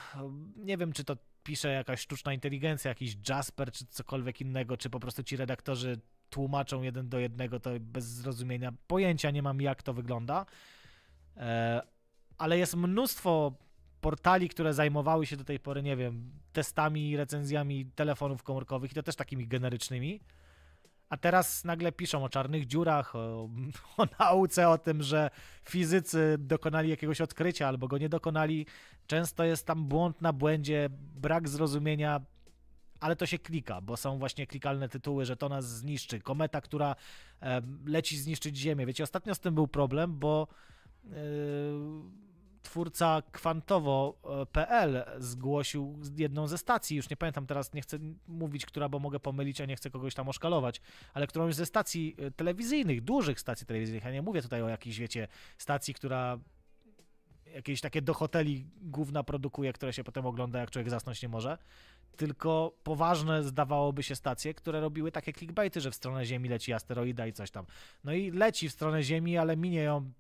Nie wiem, czy to pisze jakaś sztuczna inteligencja, jakiś Jasper, czy cokolwiek innego, czy po prostu ci redaktorzy tłumaczą jeden do jednego, to bez zrozumienia pojęcia nie mam, jak to wygląda e, ale jest mnóstwo portali, które zajmowały się do tej pory, nie wiem, testami, recenzjami telefonów komórkowych i to też takimi generycznymi. A teraz nagle piszą o czarnych dziurach, o, o, nauce, o tym, że fizycy dokonali jakiegoś odkrycia albo go nie dokonali. Często jest tam błąd na błędzie, brak zrozumienia, ale to się klika, bo są właśnie klikalne tytuły, że to nas zniszczy. Kometa, która leci zniszczyć Ziemię. Wiecie, ostatnio z tym był problem, bo Y, twórca kwantowo.pl zgłosił jedną ze stacji, już nie pamiętam teraz, nie chcę mówić, która, bo mogę pomylić, a nie chcę kogoś tam oszkalować, ale którąś ze stacji y, telewizyjnych, dużych stacji telewizyjnych, ja nie mówię tutaj o jakiejś, wiecie, stacji, która jakieś takie do hoteli główna produkuje, które się potem ogląda, jak człowiek zasnąć nie może, tylko poważne zdawałoby się stacje, które robiły takie clickbaity, że w stronę Ziemi leci asteroida i coś tam. No i leci w stronę Ziemi, ale minie ją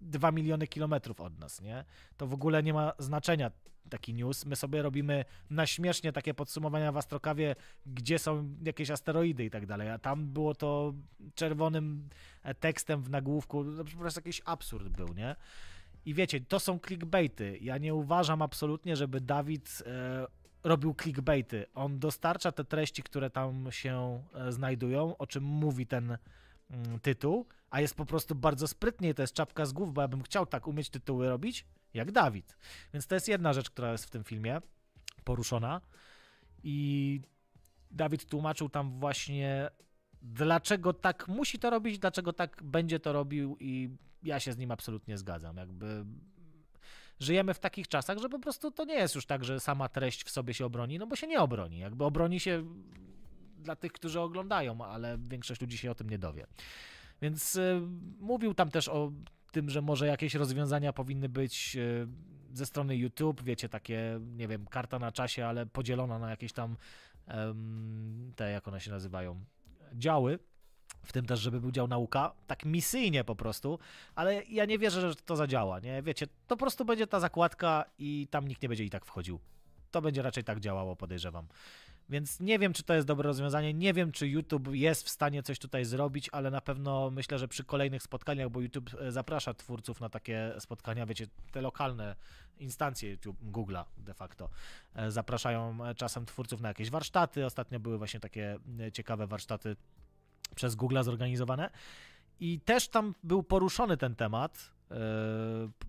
2 miliony kilometrów od nas, nie? To w ogóle nie ma znaczenia taki news. My sobie robimy na śmiesznie takie podsumowania w Astrokawie, gdzie są jakieś asteroidy i tak dalej, a tam było to czerwonym e, tekstem w nagłówku, no, po prostu jakiś absurd był, nie? I wiecie, to są clickbaity. Ja nie uważam absolutnie, żeby Dawid e, robił clickbaity. On dostarcza te treści, które tam się e, znajdują, o czym mówi ten m, mm, tytuł a jest po prostu bardzo sprytnie i to jest czapka z głów, bo ja bym chciał tak umieć tytuły robić jak Dawid. Więc to jest jedna rzecz, która jest w tym filmie poruszona. I Dawid tłumaczył tam właśnie, dlaczego tak musi to robić, dlaczego tak będzie to robił, i ja się z nim absolutnie zgadzam. Jakby żyjemy w takich czasach, że po prostu to nie jest już tak, że sama treść w sobie się obroni, no bo się nie obroni. Jakby obroni się dla tych, którzy oglądają, ale większość ludzi się o tym nie dowie. Więc e, mówił tam też o tym, że może jakieś rozwiązania powinny być e, ze strony YouTube, wiecie, takie, nie wiem, karta na czasie, ale podzielona na jakieś tam te, jak one się nazywają, działy. W tym też, żeby był dział nauka, tak misyjnie po prostu, ale ja nie wierzę, że to zadziała, nie? Wiecie, to po prostu będzie ta zakładka i tam nikt nie będzie i tak wchodził. To będzie raczej tak działało, podejrzewam. Więc nie wiem, czy to jest dobre rozwiązanie. Nie wiem, czy YouTube jest w stanie coś tutaj zrobić, ale na pewno myślę, że przy kolejnych spotkaniach, bo YouTube e, zaprasza twórców na takie spotkania, wiecie, te lokalne instancje YouTube, Google'a de facto, e, zapraszają e, czasem twórców na jakieś warsztaty. Ostatnio były właśnie takie ciekawe warsztaty przez Google'a zorganizowane. I też tam był poruszony ten temat.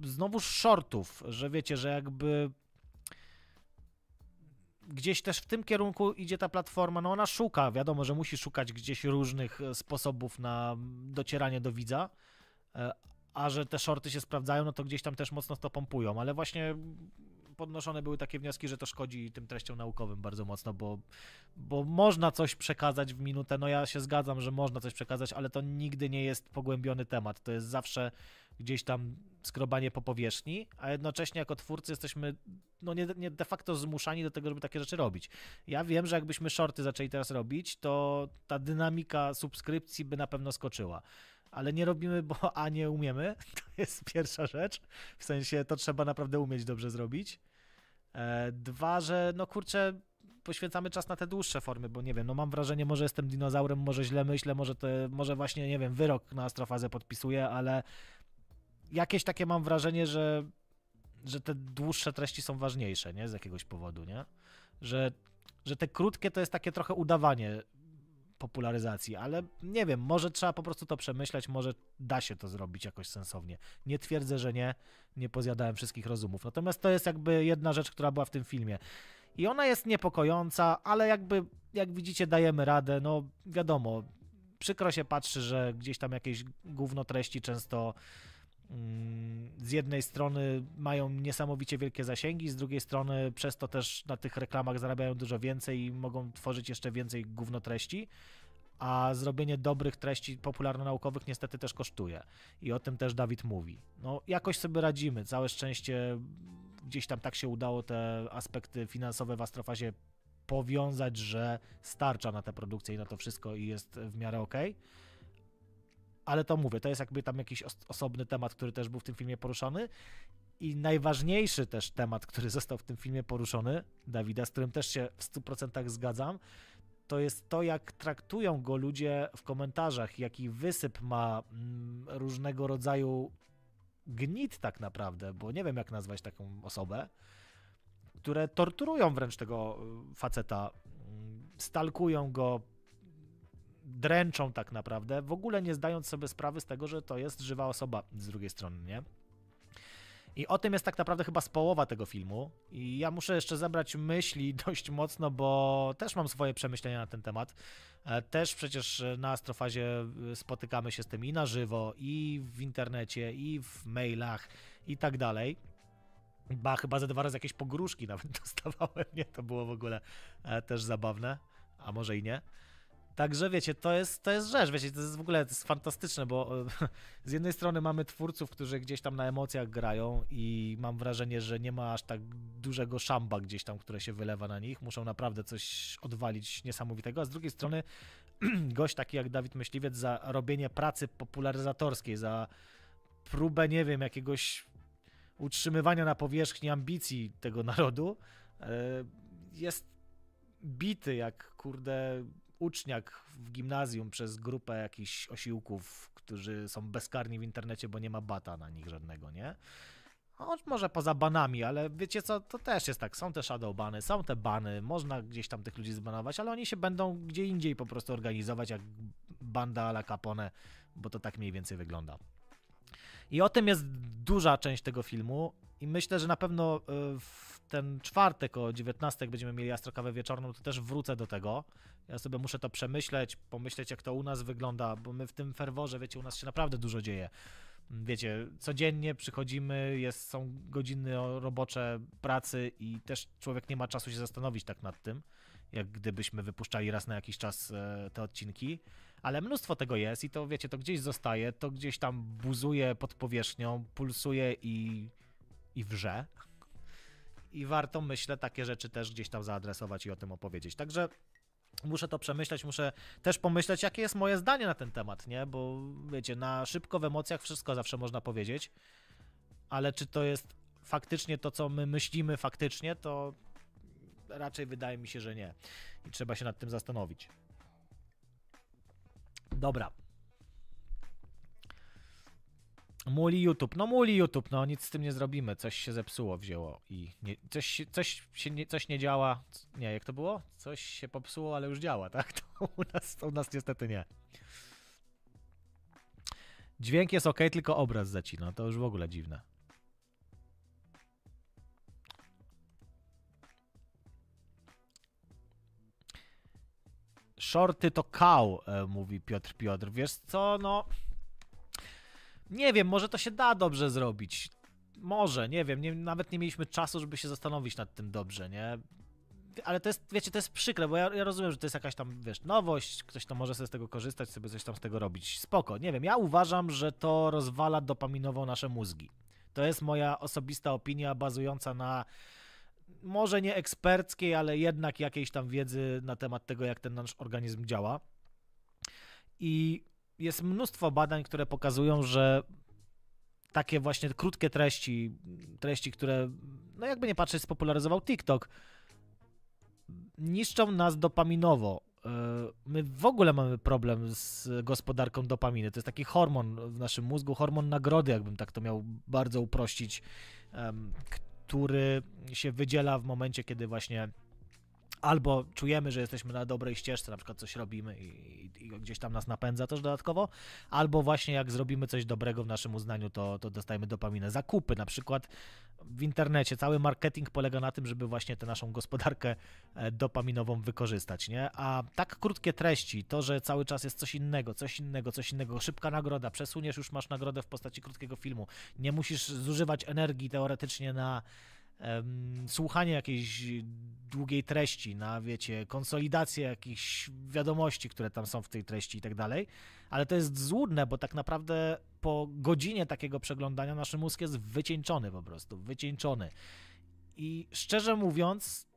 z shortów, że wiecie, że jakby gdzieś też w tym kierunku idzie ta platforma. No ona szuka, wiadomo, że musi szukać gdzieś różnych e, sposobów na mm, docieranie do widza, e, a że te shorty się sprawdzają, no to gdzieś tam też mocno to pompują, ale właśnie podnoszone były takie wnioski, że to szkodzi tym treściom naukowym bardzo mocno, bo, bo można coś przekazać w minutę. No ja się zgadzam, że można coś przekazać, ale to nigdy nie jest pogłębiony temat. To jest zawsze gdzieś tam skrobanie po powierzchni, a jednocześnie jako twórcy jesteśmy no nie, nie de facto zmuszani do tego, żeby takie rzeczy robić. Ja wiem, że jakbyśmy shorty zaczęli teraz robić, to ta dynamika subskrypcji by na pewno skoczyła ale nie robimy, bo A nie umiemy. To jest pierwsza rzecz. W sensie to trzeba naprawdę umieć dobrze zrobić. E, dwa, że no kurczę, poświęcamy czas na te dłuższe formy, bo nie wiem, no mam wrażenie, może jestem dinozaurem, może źle myślę, może, te, może właśnie, nie wiem, wyrok na astrofazę podpisuję, ale jakieś takie mam wrażenie, że, że te dłuższe treści są ważniejsze, nie? Z jakiegoś powodu, nie? Że, że te krótkie to jest takie trochę udawanie, popularyzacji, ale nie wiem, może trzeba po prostu to przemyśleć, może da się to zrobić jakoś sensownie. Nie twierdzę, że nie, nie pozjadałem wszystkich rozumów. Natomiast to jest jakby jedna rzecz, która była w tym filmie. I ona jest niepokojąca, ale jakby, jak widzicie, dajemy radę, no wiadomo, przykro się patrzy, że gdzieś tam jakieś gówno treści często Mm, z jednej strony mają niesamowicie wielkie zasięgi, z drugiej strony przez to też na tych reklamach zarabiają dużo więcej i mogą tworzyć jeszcze więcej gówno treści, a zrobienie dobrych treści popularno-naukowych niestety też kosztuje. I o tym też Dawid mówi. No, jakoś sobie radzimy. Całe szczęście gdzieś tam tak się udało te aspekty finansowe w Astrofazie powiązać, że starcza na te produkcje i na to wszystko i jest w miarę okej. Okay ale to mówię, to jest jakby tam jakiś osobny temat, który też był w tym filmie poruszony. I najważniejszy też temat, który został w tym filmie poruszony, Dawida, z którym też się w 100% zgadzam, to jest to, jak traktują go ludzie w komentarzach, jaki wysyp ma mm, różnego rodzaju gnit tak naprawdę, bo nie wiem jak nazwać taką osobę, które torturują wręcz tego y, faceta, mm, stalkują go, dręczą tak naprawdę, w ogóle nie zdając sobie sprawy z tego, że to jest żywa osoba z drugiej strony, nie? I o tym jest tak naprawdę chyba z połowa tego filmu. I ja muszę jeszcze zebrać myśli dość mocno, bo też mam swoje przemyślenia na ten temat. E, też przecież e, na astrofazie e, spotykamy się z tym i na żywo, i w internecie, i w mailach, i tak dalej. Ba, chyba ze dwa razy jakieś pogróżki nawet dostawałem, nie? To było w ogóle też zabawne, a może i nie. Także wiecie, to jest, to jest rzecz, wiecie, to jest w ogóle jest fantastyczne, bo e, z jednej strony mamy twórców, którzy gdzieś tam na emocjach grają i mam wrażenie, że nie ma aż tak dużego szamba gdzieś tam, które się wylewa na nich, muszą naprawdę coś odwalić niesamowitego, a z drugiej strony gość taki jak Dawid Myśliwiec za robienie pracy popularyzatorskiej, za próbę, nie wiem, jakiegoś utrzymywania na powierzchni ambicji tego narodu e, jest bity jak, kurde, uczniak w gimnazjum przez grupę jakichś osiłków, którzy są bezkarni w internecie, bo nie ma bata na nich żadnego, nie? No, może poza banami, ale wiecie co, to też jest tak, są te shadowbany, bany, są te bany, można gdzieś tam tych ludzi zbanować, ale oni się będą gdzie indziej po prostu organizować jak banda la Capone, bo to tak mniej więcej wygląda. I o tym jest duża część tego filmu, i myślę, że na pewno e, w ten czwartek o 19 będziemy mieli astrokawę wieczorną, to też wrócę do tego. Ja sobie muszę to przemyśleć, pomyśleć jak to u nas wygląda, bo my w tym ferworze, wiecie, u nas się naprawdę dużo dzieje. Mm, wiecie, codziennie przychodzimy, jest, są godziny robocze pracy i też człowiek nie ma czasu się zastanowić tak nad tym, jak gdybyśmy wypuszczali raz na jakiś czas e, te odcinki. Ale mnóstwo tego jest i to, wiecie, to gdzieś zostaje, to gdzieś tam buzuje pod powierzchnią, pulsuje i i wrze. I warto, myślę, takie rzeczy też gdzieś tam zaadresować i o tym opowiedzieć. Także muszę to przemyśleć, muszę też pomyśleć, jakie jest moje zdanie na ten temat, nie? Bo wiecie, na szybko w emocjach wszystko zawsze można powiedzieć, ale czy to jest faktycznie to, co my myślimy faktycznie, to raczej wydaje mi się, że nie. I trzeba się nad tym zastanowić. Dobra, Muli YouTube. No muli YouTube, no nic z tym nie zrobimy. Coś się zepsuło, wzięło i nie, coś, coś, się nie, coś nie działa. Nie, jak to było? Coś się popsuło, ale już działa, tak? To u nas, to u nas niestety nie. Dźwięk jest ok, tylko obraz zacina. No, to już w ogóle dziwne. Shorty to kał, e, mówi Piotr Piotr. Wiesz co, no... Nie wiem, może to się da dobrze zrobić. Może, nie wiem, nie, nawet nie mieliśmy czasu, żeby się zastanowić nad tym dobrze, nie? ale to jest, wiecie, to jest przykre, bo ja, ja, rozumiem, że to jest jakaś tam, wiesz, nowość, ktoś tam może sobie z tego korzystać, sobie coś tam z tego robić. Spoko, nie wiem, ja uważam, że to rozwala dopaminowo nasze mózgi. To jest moja osobista opinia bazująca na może nie eksperckiej, ale jednak jakiejś tam wiedzy na temat tego, jak ten nasz organizm działa. I jest mnóstwo badań, które pokazują, że takie właśnie krótkie treści, treści, które, no jakby nie patrzeć, spopularyzował TikTok, niszczą nas dopaminowo. E, my w ogóle mamy problem z gospodarką dopaminy. To jest taki hormon w naszym mózgu, hormon nagrody, jakbym tak to miał bardzo uprościć, który się wydziela w momencie, kiedy właśnie albo czujemy, że jesteśmy na dobrej ścieżce, na przykład coś robimy i, i, gdzieś tam nas napędza też dodatkowo, albo właśnie jak zrobimy coś dobrego w naszym uznaniu, to, to dostajemy dopaminę. Zakupy na przykład w internecie, cały marketing polega na tym, żeby właśnie tę naszą gospodarkę e, dopaminową wykorzystać, nie? A tak krótkie treści, to, że cały czas jest coś innego, coś innego, coś innego, szybka nagroda, przesuniesz, już masz nagrodę w postaci krótkiego filmu, nie musisz zużywać energii teoretycznie na słuchanie jakiejś długiej treści, na wiecie, konsolidację jakichś wiadomości, które tam są w tej treści i tak dalej. Ale to jest złudne, bo tak naprawdę po godzinie takiego przeglądania nasz mózg jest wycieńczony po prostu, wycieńczony. I szczerze mówiąc,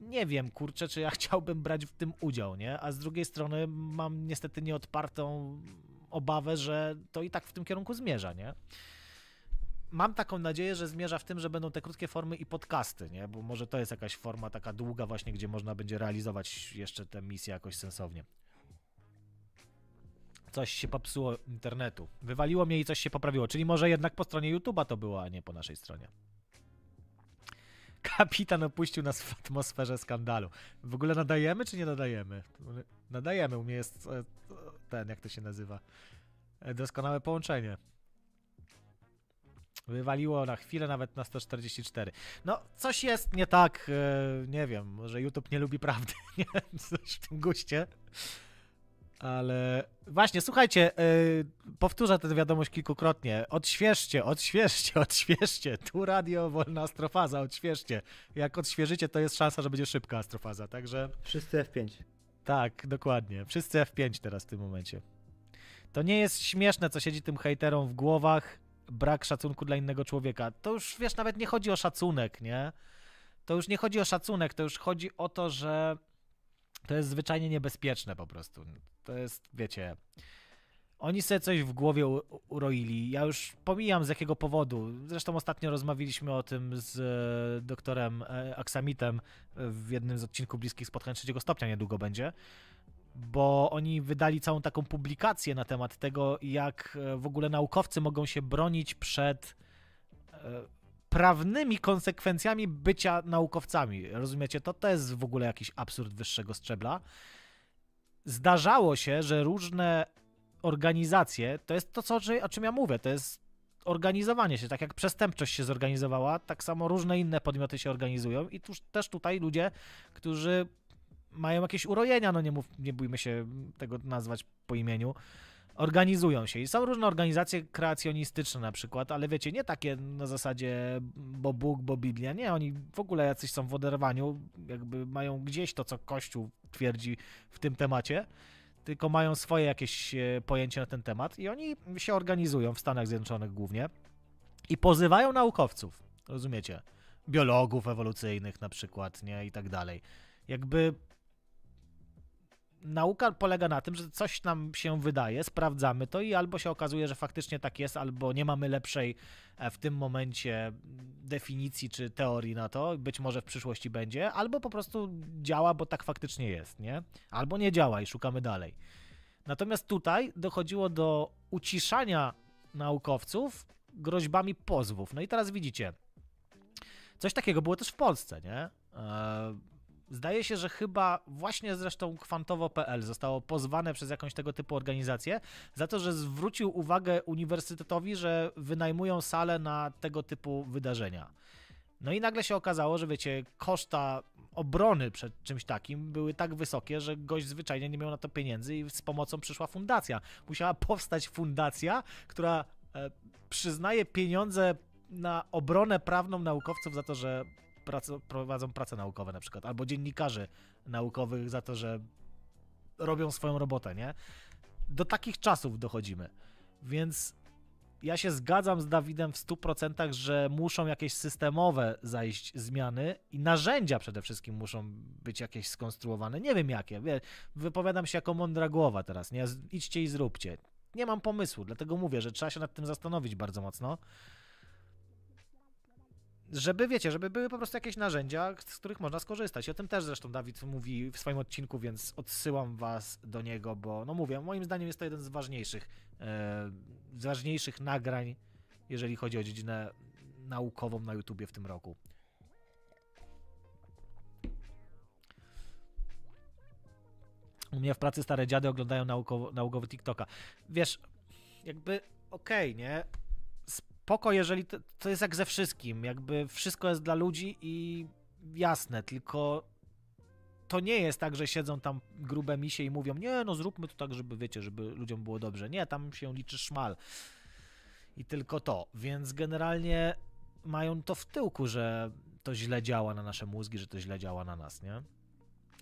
nie wiem, kurczę, czy ja chciałbym brać w tym udział, nie? A z drugiej strony mam niestety nieodpartą obawę, że to i tak w tym kierunku zmierza, nie? mam taką nadzieję, że zmierza w tym, że będą te krótkie formy i podcasty, nie? Bo może to jest jakaś forma taka długa właśnie, gdzie można będzie realizować jeszcze tę misję jakoś sensownie. Coś się popsuło internetu. Wywaliło mnie i coś się poprawiło. Czyli może jednak po stronie YouTube'a to było, a nie po naszej stronie. Kapitan opuścił nas w atmosferze skandalu. W ogóle nadajemy czy nie nadajemy? Nadajemy, u mnie jest e, ten, jak to się nazywa. E, doskonałe połączenie. Wywaliło na chwilę nawet na 144. No, coś jest nie tak, e, nie wiem, może YouTube nie lubi prawdy, nie coś w tym guście. Ale właśnie, słuchajcie, e, powtórzę tę wiadomość kilkukrotnie. Odświeżcie, odświeżcie, odświeżcie. Tu radio, wolna astrofaza, odświeżcie. Jak odświeżycie, to jest szansa, że będzie szybka astrofaza, także... Wszyscy F5. Tak, dokładnie. Wszyscy F5 teraz w tym momencie. To nie jest śmieszne, co siedzi tym hejterom w głowach brak szacunku dla innego człowieka. To już wiesz, nawet nie chodzi o szacunek, nie? To już nie chodzi o szacunek, to już chodzi o to, że to jest zwyczajnie niebezpieczne po prostu. To jest, wiecie, oni sobie coś w głowie uroili. Ja już pomijam z jakiego powodu. Zresztą ostatnio rozmawialiśmy o tym z e, doktorem e, Aksamitem w jednym z odcinków bliskich spotkań trzeciego stopnia niedługo będzie bo oni wydali całą taką publikację na temat tego, jak e, w ogóle naukowcy mogą się bronić przed e, prawnymi konsekwencjami bycia naukowcami. Rozumiecie? To, to jest w ogóle jakiś absurd wyższego szczebla. Zdarzało się, że różne organizacje, to jest to, co, o czym ja mówię, to jest organizowanie się, tak jak przestępczość się zorganizowała, tak samo różne inne podmioty się organizują i tuż, też tutaj ludzie, którzy mają jakieś urojenia, no nie, mów, nie bójmy się tego nazwać po imieniu organizują się. I są różne organizacje kreacjonistyczne na przykład, ale wiecie, nie takie na zasadzie bo Bóg, bo Biblia. Nie, oni w ogóle jacyś są w oderwaniu, jakby mają gdzieś to, co Kościół twierdzi w tym temacie, tylko mają swoje jakieś e, pojęcie na ten temat i oni się organizują w Stanach Zjednoczonych głównie i pozywają naukowców, rozumiecie? Biologów ewolucyjnych na przykład, nie? I tak dalej. Jakby nauka polega na tym, że coś nam się wydaje, sprawdzamy to i albo się okazuje, że faktycznie tak jest, albo nie mamy lepszej e, w tym momencie mm, definicji czy teorii na to, być może w przyszłości będzie, albo po prostu działa, bo tak faktycznie jest, nie? Albo nie działa i szukamy dalej. Natomiast tutaj dochodziło do uciszania naukowców groźbami pozwów. No i teraz widzicie, coś takiego było też w Polsce, nie? Eee Zdaje się, że chyba właśnie zresztą kwantowo.pl zostało pozwane przez jakąś tego typu organizację za to, że zwrócił uwagę uniwersytetowi, że wynajmują salę na tego typu wydarzenia. No i nagle się okazało, że wiecie, koszta obrony przed czymś takim były tak wysokie, że gość zwyczajnie nie miał na to pieniędzy i z pomocą przyszła fundacja. Musiała powstać fundacja, która e, przyznaje pieniądze na obronę prawną naukowców za to, że prace, prowadzą prace naukowe na przykład, albo dziennikarzy naukowych za to, że robią swoją robotę, nie? Do takich czasów dochodzimy. Więc ja się zgadzam z Dawidem w 100%, że muszą jakieś systemowe zajść zmiany i narzędzia przede wszystkim muszą być jakieś skonstruowane. Nie wiem jakie. Wypowiadam się jako mądra głowa teraz, nie? Idźcie i zróbcie. Nie mam pomysłu, dlatego mówię, że trzeba się nad tym zastanowić bardzo mocno żeby, wiecie, żeby były po prostu jakieś narzędzia, z których można skorzystać. I o tym też zresztą Dawid mówi w swoim odcinku, więc odsyłam was do niego, bo no mówię, moim zdaniem jest to jeden z ważniejszych, e, z ważniejszych nagrań, jeżeli chodzi o dziedzinę naukową na YouTubie w tym roku. U mnie w pracy stare dziady oglądają naukowo, naukowy TikToka. Wiesz, jakby okej, okay, nie? spoko, jeżeli to, to jest jak ze wszystkim, jakby wszystko jest dla ludzi i jasne, tylko to nie jest tak, że siedzą tam grube misie i mówią, nie no zróbmy to tak, żeby wiecie, żeby ludziom było dobrze. Nie, tam się liczy szmal. I tylko to. Więc generalnie mają to w tyłku, że to źle działa na nasze mózgi, że to źle działa na nas, nie?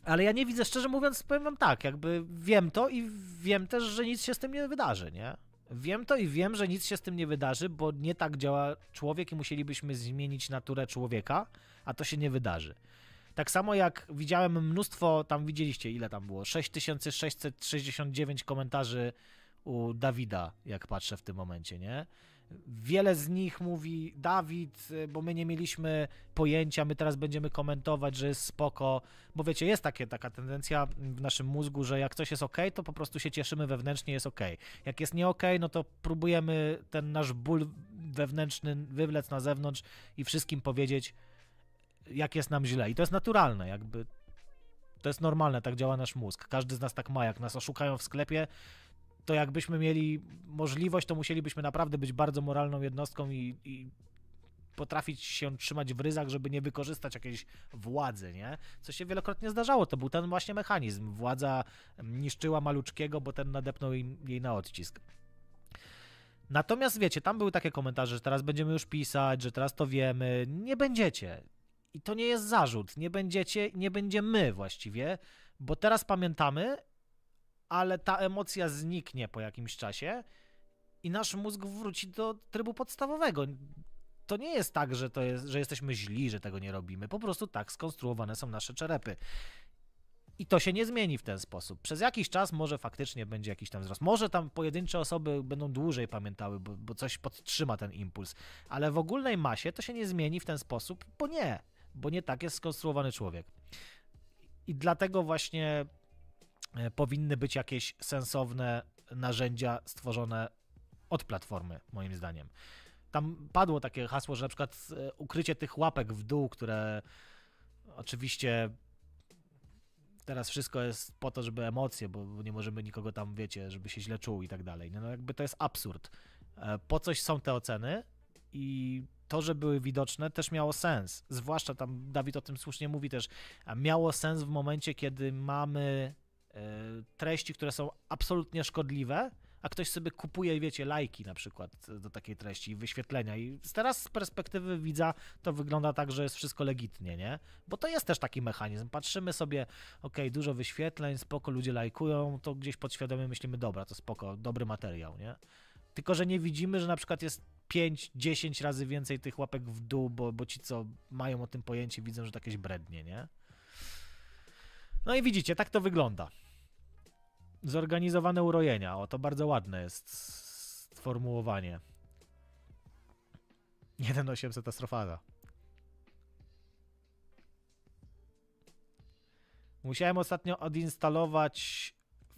Ale ja nie widzę, szczerze mówiąc, powiem wam tak, jakby wiem to i wiem też, że nic się z tym nie wydarzy, nie? Wiem to i wiem, że nic się z tym nie wydarzy, bo nie tak działa człowiek i musielibyśmy zmienić naturę człowieka, a to się nie wydarzy. Tak samo jak widziałem mnóstwo, tam widzieliście ile tam było, 6669 komentarzy u Dawida, jak patrzę w tym momencie, nie? Wiele z nich mówi Dawid, y, bo my nie mieliśmy pojęcia, my teraz będziemy komentować, że jest spoko, bo wiecie, jest takie, taka tendencja w naszym mózgu, że jak coś jest ok, to po prostu się cieszymy wewnętrznie, jest ok. Jak jest nie ok, no to próbujemy ten nasz ból wewnętrzny wywlec na zewnątrz i wszystkim powiedzieć, jak jest nam źle. I to jest naturalne, jakby to jest normalne, tak działa nasz mózg. Każdy z nas tak ma, jak nas oszukają w sklepie, to jakbyśmy mieli możliwość, to musielibyśmy naprawdę być bardzo moralną jednostką i, i potrafić się trzymać w ryzach, żeby nie wykorzystać jakiejś władzy, nie? Co się wielokrotnie zdarzało, to był ten właśnie mechanizm. Władza niszczyła Maluczkiego, bo ten nadepnął jej, jej na odcisk. Natomiast wiecie, tam były takie komentarze, że teraz będziemy już pisać, że teraz to wiemy. Nie będziecie. I to nie jest zarzut. Nie będziecie, nie będziemy właściwie, bo teraz pamiętamy ale ta emocja zniknie po jakimś czasie i nasz mózg wróci do trybu podstawowego. To nie jest tak, że, to jest, że jesteśmy źli, że tego nie robimy. Po prostu tak skonstruowane są nasze czerepy. I to się nie zmieni w ten sposób. Przez jakiś czas może faktycznie będzie jakiś tam wzrost. Może tam pojedyncze osoby będą dłużej pamiętały, bo, bo coś podtrzyma ten impuls. Ale w ogólnej masie to się nie zmieni w ten sposób, bo nie. Bo nie tak jest skonstruowany człowiek. I dlatego właśnie E, powinny być jakieś sensowne narzędzia stworzone od platformy, moim zdaniem. Tam padło takie hasło, że na przykład e, ukrycie tych łapek w dół, które oczywiście teraz wszystko jest po to, żeby emocje, bo nie możemy nikogo tam, wiecie, żeby się źle czuł i tak dalej. No, no jakby to jest absurd. E, po coś są te oceny i to, że były widoczne, też miało sens. Zwłaszcza tam Dawid o tym słusznie mówi też, miało sens w momencie, kiedy mamy E, treści, które są absolutnie szkodliwe, a ktoś sobie kupuje, wiecie, lajki na przykład do takiej treści wyświetlenia. I teraz z perspektywy widza to wygląda tak, że jest wszystko legitnie, nie? Bo to jest też taki mechanizm. Patrzymy sobie, ok, dużo wyświetleń, spoko, ludzie lajkują, to gdzieś podświadomie myślimy, dobra, to spoko, dobry materiał, nie? Tylko, że nie widzimy, że na przykład jest 5-10 razy więcej tych łapek w dół, bo, bo ci, co mają o tym pojęcie, widzą, że to jakieś brednie, nie? No i widzicie, tak to wygląda. Zorganizowane urojenia. O, to bardzo ładne jest sformułowanie. 1800 astrofada. Musiałem ostatnio odinstalować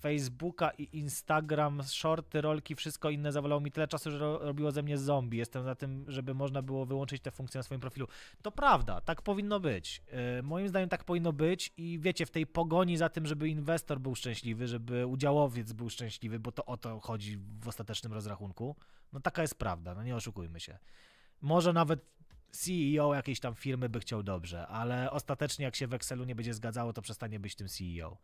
Facebooka i Instagram, shorty, rolki, wszystko inne zawalało mi tyle czasu, że robiło ze mnie zombie. Jestem za tym, żeby można było wyłączyć te funkcje na swoim profilu. To prawda, tak powinno być. Yy, moim zdaniem tak powinno być i wiecie, w tej pogoni za tym, żeby inwestor był szczęśliwy, żeby udziałowiec był szczęśliwy, bo to o to chodzi w ostatecznym rozrachunku. No taka jest prawda, no nie oszukujmy się. Może nawet CEO jakiejś tam firmy by chciał dobrze, ale ostatecznie jak się w Excelu nie będzie zgadzało, to przestanie być tym CEO.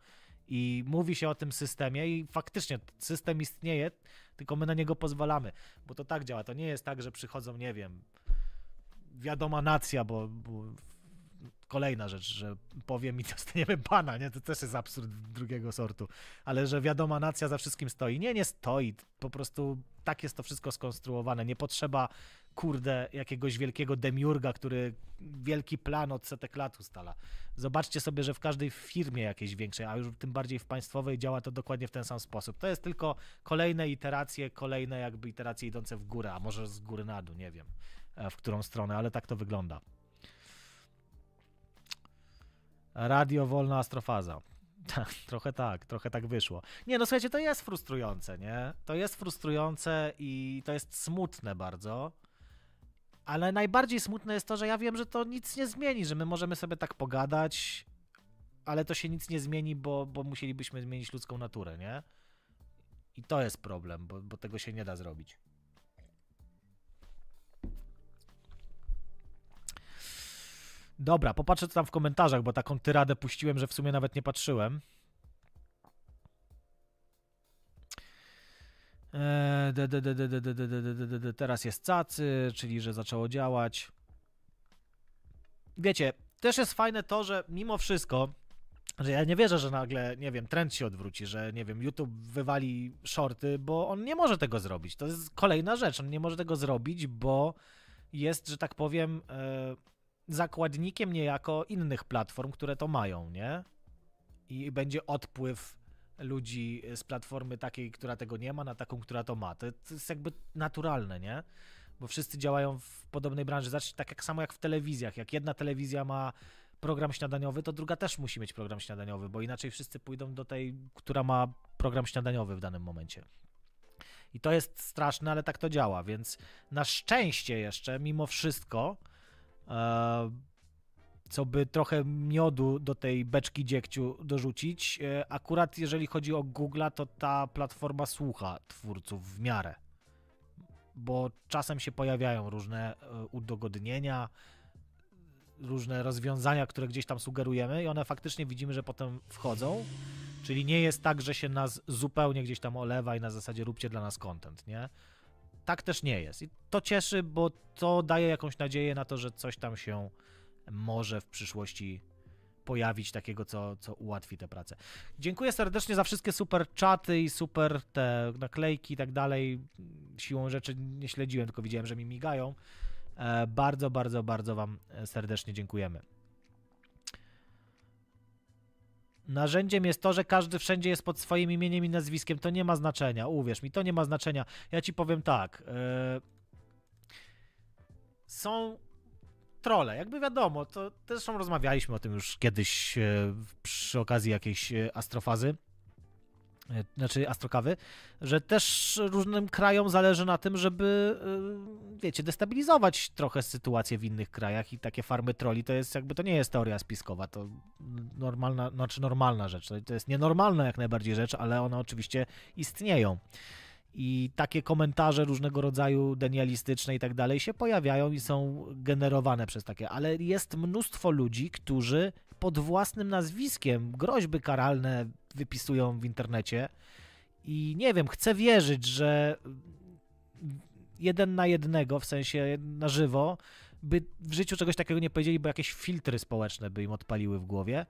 I mówi się o tym systemie i faktycznie system istnieje, tylko my na niego pozwalamy, bo to tak działa. To nie jest tak, że przychodzą, nie wiem, wiadoma nacja, bo, bo kolejna rzecz, że powiem i dostaniemy pana, nie? To też jest absurd drugiego sortu. Ale że wiadoma nacja za wszystkim stoi. Nie, nie stoi. Po prostu tak jest to wszystko skonstruowane. Nie potrzeba kurde, jakiegoś wielkiego demiurga, który wielki plan od setek lat ustala. Zobaczcie sobie, że w każdej firmie jakiejś większej, a już tym bardziej w państwowej działa to dokładnie w ten sam sposób. To jest tylko kolejne iteracje, kolejne jakby iteracje idące w górę, a może z góry na dół, nie wiem e, w którą stronę, ale tak to wygląda. Radio Wolna Astrofaza. Tak, trochę tak, trochę tak wyszło. Nie, no słuchajcie, to jest frustrujące, nie? To jest frustrujące i to jest smutne bardzo. Ale najbardziej smutne jest to, że ja wiem, że to nic nie zmieni, że my możemy sobie tak pogadać, ale to się nic nie zmieni, bo, bo musielibyśmy zmienić ludzką naturę, nie? I to jest problem, bo, bo tego się nie da zrobić. Dobra, popatrzę co tam w komentarzach, bo taką tyradę puściłem, że w sumie nawet nie patrzyłem. Teraz jest cacy, czyli że zaczęło działać. Wiecie, też jest fajne to, że mimo wszystko, że ja nie wierzę, że nagle, nie wiem, trend się odwróci, że nie wiem, YouTube wywali shorty, bo on nie może tego zrobić. To jest kolejna rzecz. On nie może tego zrobić, bo jest, że tak powiem, zakładnikiem niejako innych platform, które to mają, nie? I będzie odpływ ludzi e, z platformy takiej, która tego nie ma, na taką, która to ma. To, to jest jakby naturalne, nie? Bo wszyscy działają w podobnej branży. Znaczy, tak jak samo jak w telewizjach. Jak jedna telewizja ma program śniadaniowy, to druga też musi mieć program śniadaniowy, bo inaczej wszyscy pójdą do tej, która ma program śniadaniowy w danym momencie. I to jest straszne, ale tak to działa, więc na szczęście jeszcze, mimo wszystko, e, co by trochę miodu do tej beczki dziegciu dorzucić. E, akurat jeżeli chodzi o Google'a, to ta platforma słucha twórców w miarę, bo czasem się pojawiają różne e, udogodnienia, różne rozwiązania, które gdzieś tam sugerujemy i one faktycznie widzimy, że potem wchodzą. Czyli nie jest tak, że się nas zupełnie gdzieś tam olewa i na zasadzie róbcie dla nas content, nie? Tak też nie jest. I to cieszy, bo to daje jakąś nadzieję na to, że coś tam się może w przyszłości pojawić takiego, co, co ułatwi tę pracę. Dziękuję serdecznie za wszystkie super czaty i super te naklejki i tak dalej. Siłą rzeczy nie śledziłem, tylko widziałem, że mi migają. E, bardzo, bardzo, bardzo Wam serdecznie dziękujemy. Narzędziem jest to, że każdy wszędzie jest pod swoim imieniem i nazwiskiem. To nie ma znaczenia, uwierz mi, to nie ma znaczenia. Ja ci powiem tak. E, są trole. Jakby wiadomo, to zresztą rozmawialiśmy o tym już kiedyś e, przy okazji jakiejś e, astrofazy, e, znaczy astrokawy, że też różnym krajom zależy na tym, żeby, wiecie, destabilizować trochę sytuację w innych krajach i takie farmy troli to jest jakby, to nie jest teoria spiskowa, to normalna, znaczy normalna rzecz, to jest nienormalna jak najbardziej rzecz, ale one oczywiście istnieją i takie komentarze różnego rodzaju denialistyczne i tak dalej się pojawiają i są generowane przez takie, ale jest mnóstwo ludzi, którzy pod własnym nazwiskiem groźby karalne wypisują w internecie i nie wiem, chcę wierzyć, że jeden na jednego, w sensie na żywo, by w życiu czegoś takiego nie powiedzieli, bo jakieś filtry społeczne by im odpaliły w głowie.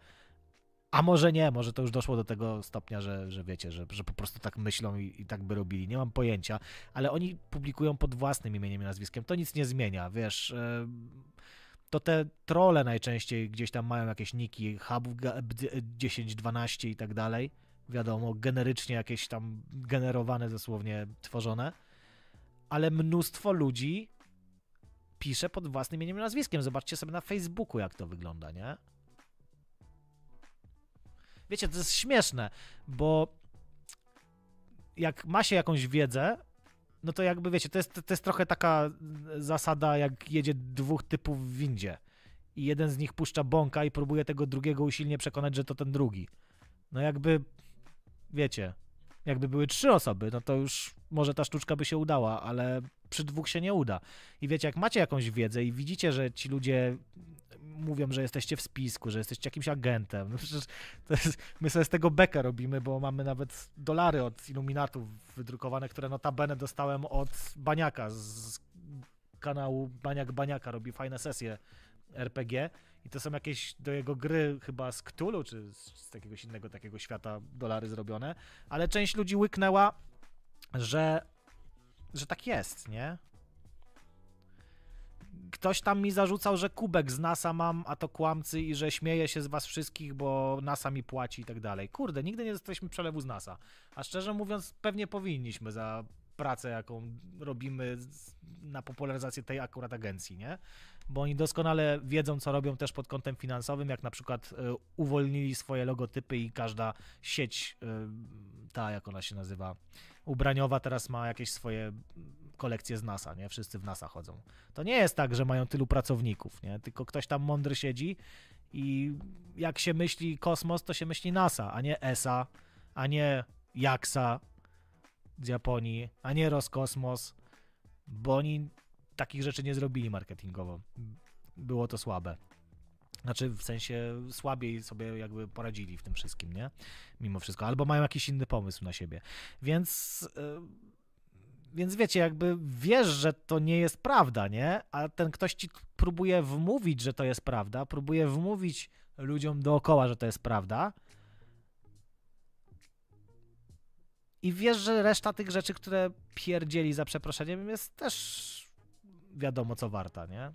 A może nie, może to już doszło do tego stopnia, że, że wiecie, że, że po prostu tak myślą i, i tak by robili. Nie mam pojęcia, ale oni publikują pod własnym imieniem i nazwiskiem. To nic nie zmienia, wiesz. Yy to te trole najczęściej gdzieś tam mają jakieś niki, hubów 10, 12 i tak dalej. Wiadomo, generycznie jakieś tam generowane, dosłownie tworzone. Ale mnóstwo ludzi pisze pod własnym imieniem i nazwiskiem. Zobaczcie sobie na Facebooku, jak to wygląda, nie? Wiecie, to jest śmieszne, bo jak ma się jakąś wiedzę, no to jakby wiecie, to jest, to jest trochę taka zasada, jak jedzie dwóch typów w windzie i jeden z nich puszcza bąka i próbuje tego drugiego usilnie przekonać, że to ten drugi. No jakby, wiecie, jakby były trzy osoby, no to już może ta sztuczka by się udała, ale przy dwóch się nie uda. I wiecie, jak macie jakąś wiedzę i widzicie, że ci ludzie mówią, że jesteście w spisku, że jesteście jakimś agentem. No przecież jest, my sobie z tego bekę robimy, bo mamy nawet dolary od iluminatów wydrukowane, które notabene dostałem od Baniaka z kanału Baniak Baniaka, robi fajne sesje RPG i to są jakieś do jego gry chyba z Cthulhu czy z, z jakiegoś innego takiego świata dolary zrobione, ale część ludzi łyknęła że, że tak jest, nie? Ktoś tam mi zarzucał, że kubek z NASA mam, a to kłamcy i że śmieję się z was wszystkich, bo NASA mi płaci i tak dalej. Kurde, nigdy nie dostaliśmy przelewu z NASA. A szczerze mówiąc, pewnie powinniśmy za pracę, jaką robimy na popularyzację tej akurat agencji, nie? Bo oni doskonale wiedzą, co robią też pod kątem finansowym, jak na przykład e, uwolnili swoje logotypy i każda sieć, e, ta jak ona się nazywa, ubraniowa teraz ma jakieś swoje kolekcje z NASA, nie? Wszyscy w NASA chodzą. To nie jest tak, że mają tylu pracowników, nie? Tylko ktoś tam mądry siedzi i jak się myśli kosmos, to się myśli NASA, a nie ESA, a nie JAXA z Japonii, a nie Roskosmos, bo oni takich rzeczy nie zrobili marketingowo. Było to słabe. Znaczy, w sensie słabiej sobie jakby poradzili w tym wszystkim, nie? Mimo wszystko. Albo mają jakiś inny pomysł na siebie. Więc. Y, więc wiecie, jakby wiesz, że to nie jest prawda, nie? A ten ktoś ci próbuje wmówić, że to jest prawda, próbuje wmówić ludziom dookoła, że to jest prawda. I wiesz, że reszta tych rzeczy, które pierdzieli za przeproszeniem, jest też wiadomo co warta, nie?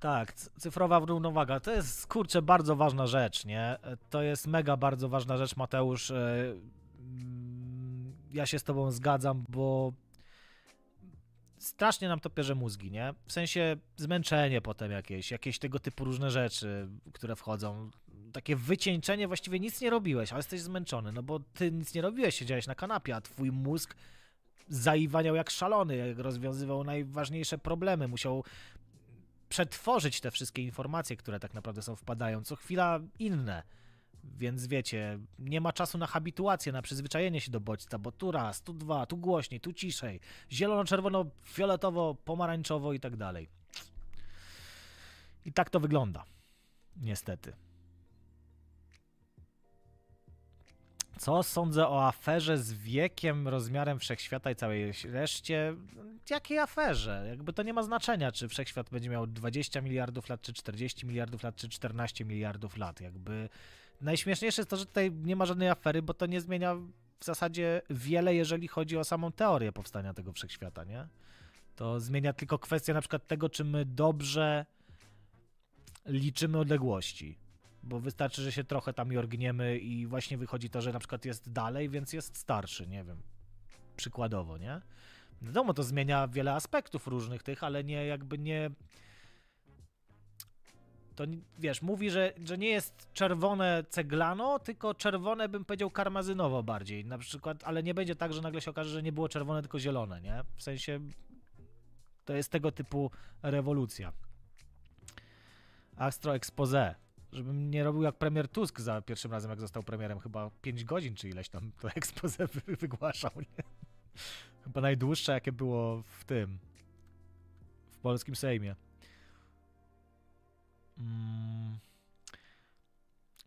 Tak, cyfrowa równowaga to jest kurczę bardzo ważna rzecz, nie? E, to jest mega bardzo ważna rzecz, Mateusz. E, mm, ja się z tobą zgadzam, bo strasznie nam to pierze mózgi, nie? W sensie zmęczenie potem jakieś, jakieś tego typu różne rzeczy, które wchodzą. Takie wycieńczenie, właściwie nic nie robiłeś, ale jesteś zmęczony, no bo ty nic nie robiłeś, siedziałeś na kanapie, a twój mózg zaiwaniał jak szalony, jak rozwiązywał najważniejsze problemy, musiał przetworzyć te wszystkie informacje, które tak naprawdę są wpadają, co chwila inne. Więc wiecie, nie ma czasu na habituację, na przyzwyczajenie się do bodźca, bo tu raz, tu dwa, tu głośniej, tu ciszej, zielono, czerwono, fioletowo, pomarańczowo i tak dalej. I tak to wygląda. Niestety. Co sądzę o aferze z wiekiem, rozmiarem wszechświata i całej reszcie? Jakiej aferze? Jakby to nie ma znaczenia, czy wszechświat będzie miał 20 miliardów lat, czy 40 miliardów lat, czy 14 miliardów lat. Jakby najśmieszniejsze jest to, że tutaj nie ma żadnej afery, bo to nie zmienia w zasadzie wiele, jeżeli chodzi o samą teorię powstania tego wszechświata, nie? To zmienia tylko kwestię na przykład tego, czy my dobrze liczymy odległości bo wystarczy, że się trochę tam jorgniemy i właśnie wychodzi to, że na przykład jest dalej, więc jest starszy, nie wiem, przykładowo, nie? No wiadomo, to zmienia wiele aspektów różnych tych, ale nie jakby nie... To wiesz, mówi, że, że nie jest czerwone ceglano, tylko czerwone bym powiedział karmazynowo bardziej. Na przykład, ale nie będzie tak, że nagle się okaże, że nie było czerwone, tylko zielone, nie? W sensie to jest tego typu rewolucja. Astro Expose żebym nie robił jak premier Tusk za pierwszym razem, jak został premierem, chyba 5 godzin czy ileś tam to ekspozę wygłaszał, nie? Chyba najdłuższe, jakie było w tym, w polskim Sejmie. Mm.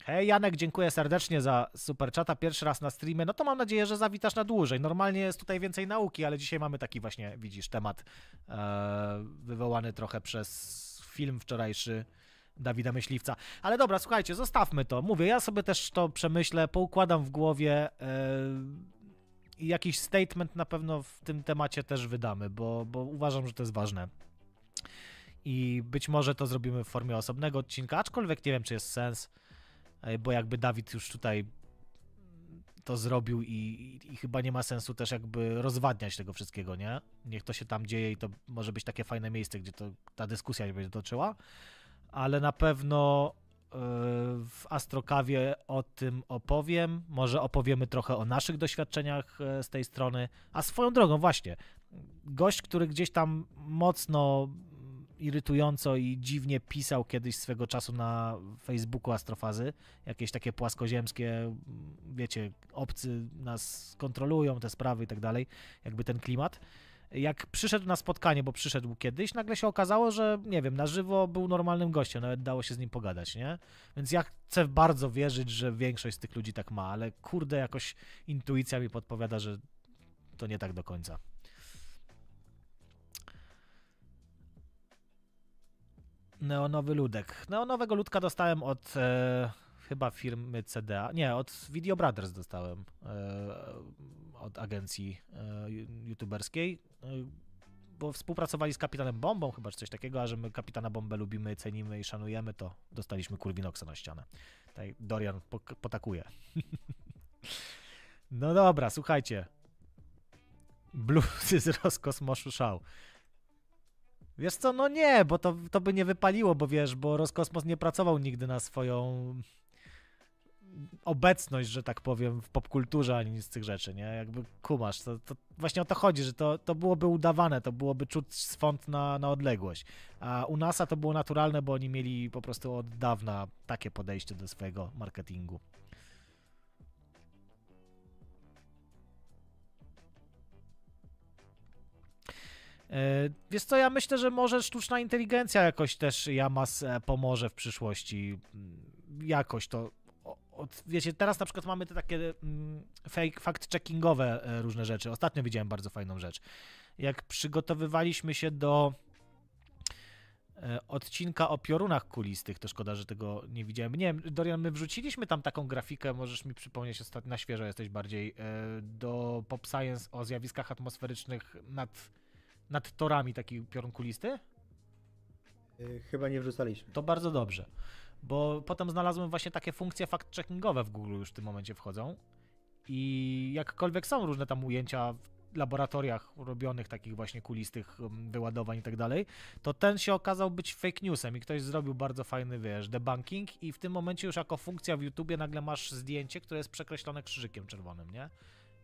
Hej Janek, dziękuję serdecznie za super czata. Pierwszy raz na streamie. No to mam nadzieję, że zawitasz na dłużej. Normalnie jest tutaj więcej nauki, ale dzisiaj mamy taki właśnie, widzisz, temat e, wywołany trochę przez film wczorajszy Dawida Myśliwca. Ale dobra, słuchajcie, zostawmy to. Mówię, ja sobie też to przemyślę, poukładam w głowie. Yy, jakiś statement na pewno w tym temacie też wydamy, bo, bo uważam, że to jest ważne. I być może to zrobimy w formie osobnego odcinka, aczkolwiek nie wiem, czy jest sens, e, bo jakby Dawid już tutaj to zrobił i, i, chyba nie ma sensu też jakby rozwadniać tego wszystkiego, nie? Niech to się tam dzieje i to może być takie fajne miejsce, gdzie to, ta dyskusja się będzie toczyła ale na pewno e, w Astrokawie o tym opowiem. Może opowiemy trochę o naszych doświadczeniach e, z tej strony. A swoją drogą, właśnie, gość, który gdzieś tam mocno mm, irytująco i dziwnie pisał kiedyś swego czasu na Facebooku astrofazy, jakieś takie płaskoziemskie, mm, wiecie, obcy nas kontrolują, te sprawy i tak dalej, jakby ten klimat jak przyszedł na spotkanie, bo przyszedł kiedyś, nagle się okazało, że nie wiem, na żywo był normalnym gościem, nawet dało się z nim pogadać, nie? Więc ja chcę bardzo wierzyć, że większość z tych ludzi tak ma, ale kurde, jakoś intuicja mi podpowiada, że to nie tak do końca. Neonowy ludek. Neonowego ludka dostałem od e, chyba firmy CDA. Nie, od Video Brothers dostałem e, od agencji e, youtuberskiej, e, bo współpracowali z Kapitanem Bombą chyba, czy coś takiego, a że my Kapitana Bombę lubimy, cenimy i szanujemy, to dostaliśmy Kurwinoksa na ścianę. Tak, Dorian potakuje. no dobra, słuchajcie. Bluzy z Roskosmoszu szał. Wiesz co, no nie, bo to, to by nie wypaliło, bo wiesz, bo Roskosmos nie pracował nigdy na swoją obecność, że tak powiem, w popkulturze ani nic z tych rzeczy, nie? Jakby kumasz, to, to właśnie o to chodzi, że to, to byłoby udawane, to byłoby czuć swąd na, na odległość. A u NASA to było naturalne, bo oni mieli po prostu od dawna takie podejście do swojego marketingu. E, wiesz co, ja myślę, że może sztuczna inteligencja jakoś też Yamas e, pomoże w przyszłości. Mm, jakoś to od, wiecie, teraz na przykład mamy te takie mm, fake, fact-checkingowe e, różne rzeczy. Ostatnio widziałem bardzo fajną rzecz. Jak przygotowywaliśmy się do e, odcinka o piorunach kulistych, to szkoda, że tego nie widziałem. Nie wiem, Dorian, my wrzuciliśmy tam taką grafikę, możesz mi przypomnieć, ostatnio, na świeżo jesteś bardziej, e, do Pop Science o zjawiskach atmosferycznych nad, nad torami, taki piorun kulisty? Chyba nie wrzucaliśmy. To bardzo dobrze. Bo potem znalazłem właśnie takie funkcje fact-checkingowe w Google już w tym momencie wchodzą. I jakkolwiek są różne tam ujęcia w laboratoriach robionych takich właśnie kulistych mm, wyładowań i tak dalej, to ten się okazał być fake newsem i ktoś zrobił bardzo fajny, wiesz, debunking i w tym momencie już jako funkcja w YouTubie nagle masz zdjęcie, które jest przekreślone krzyżykiem czerwonym, nie?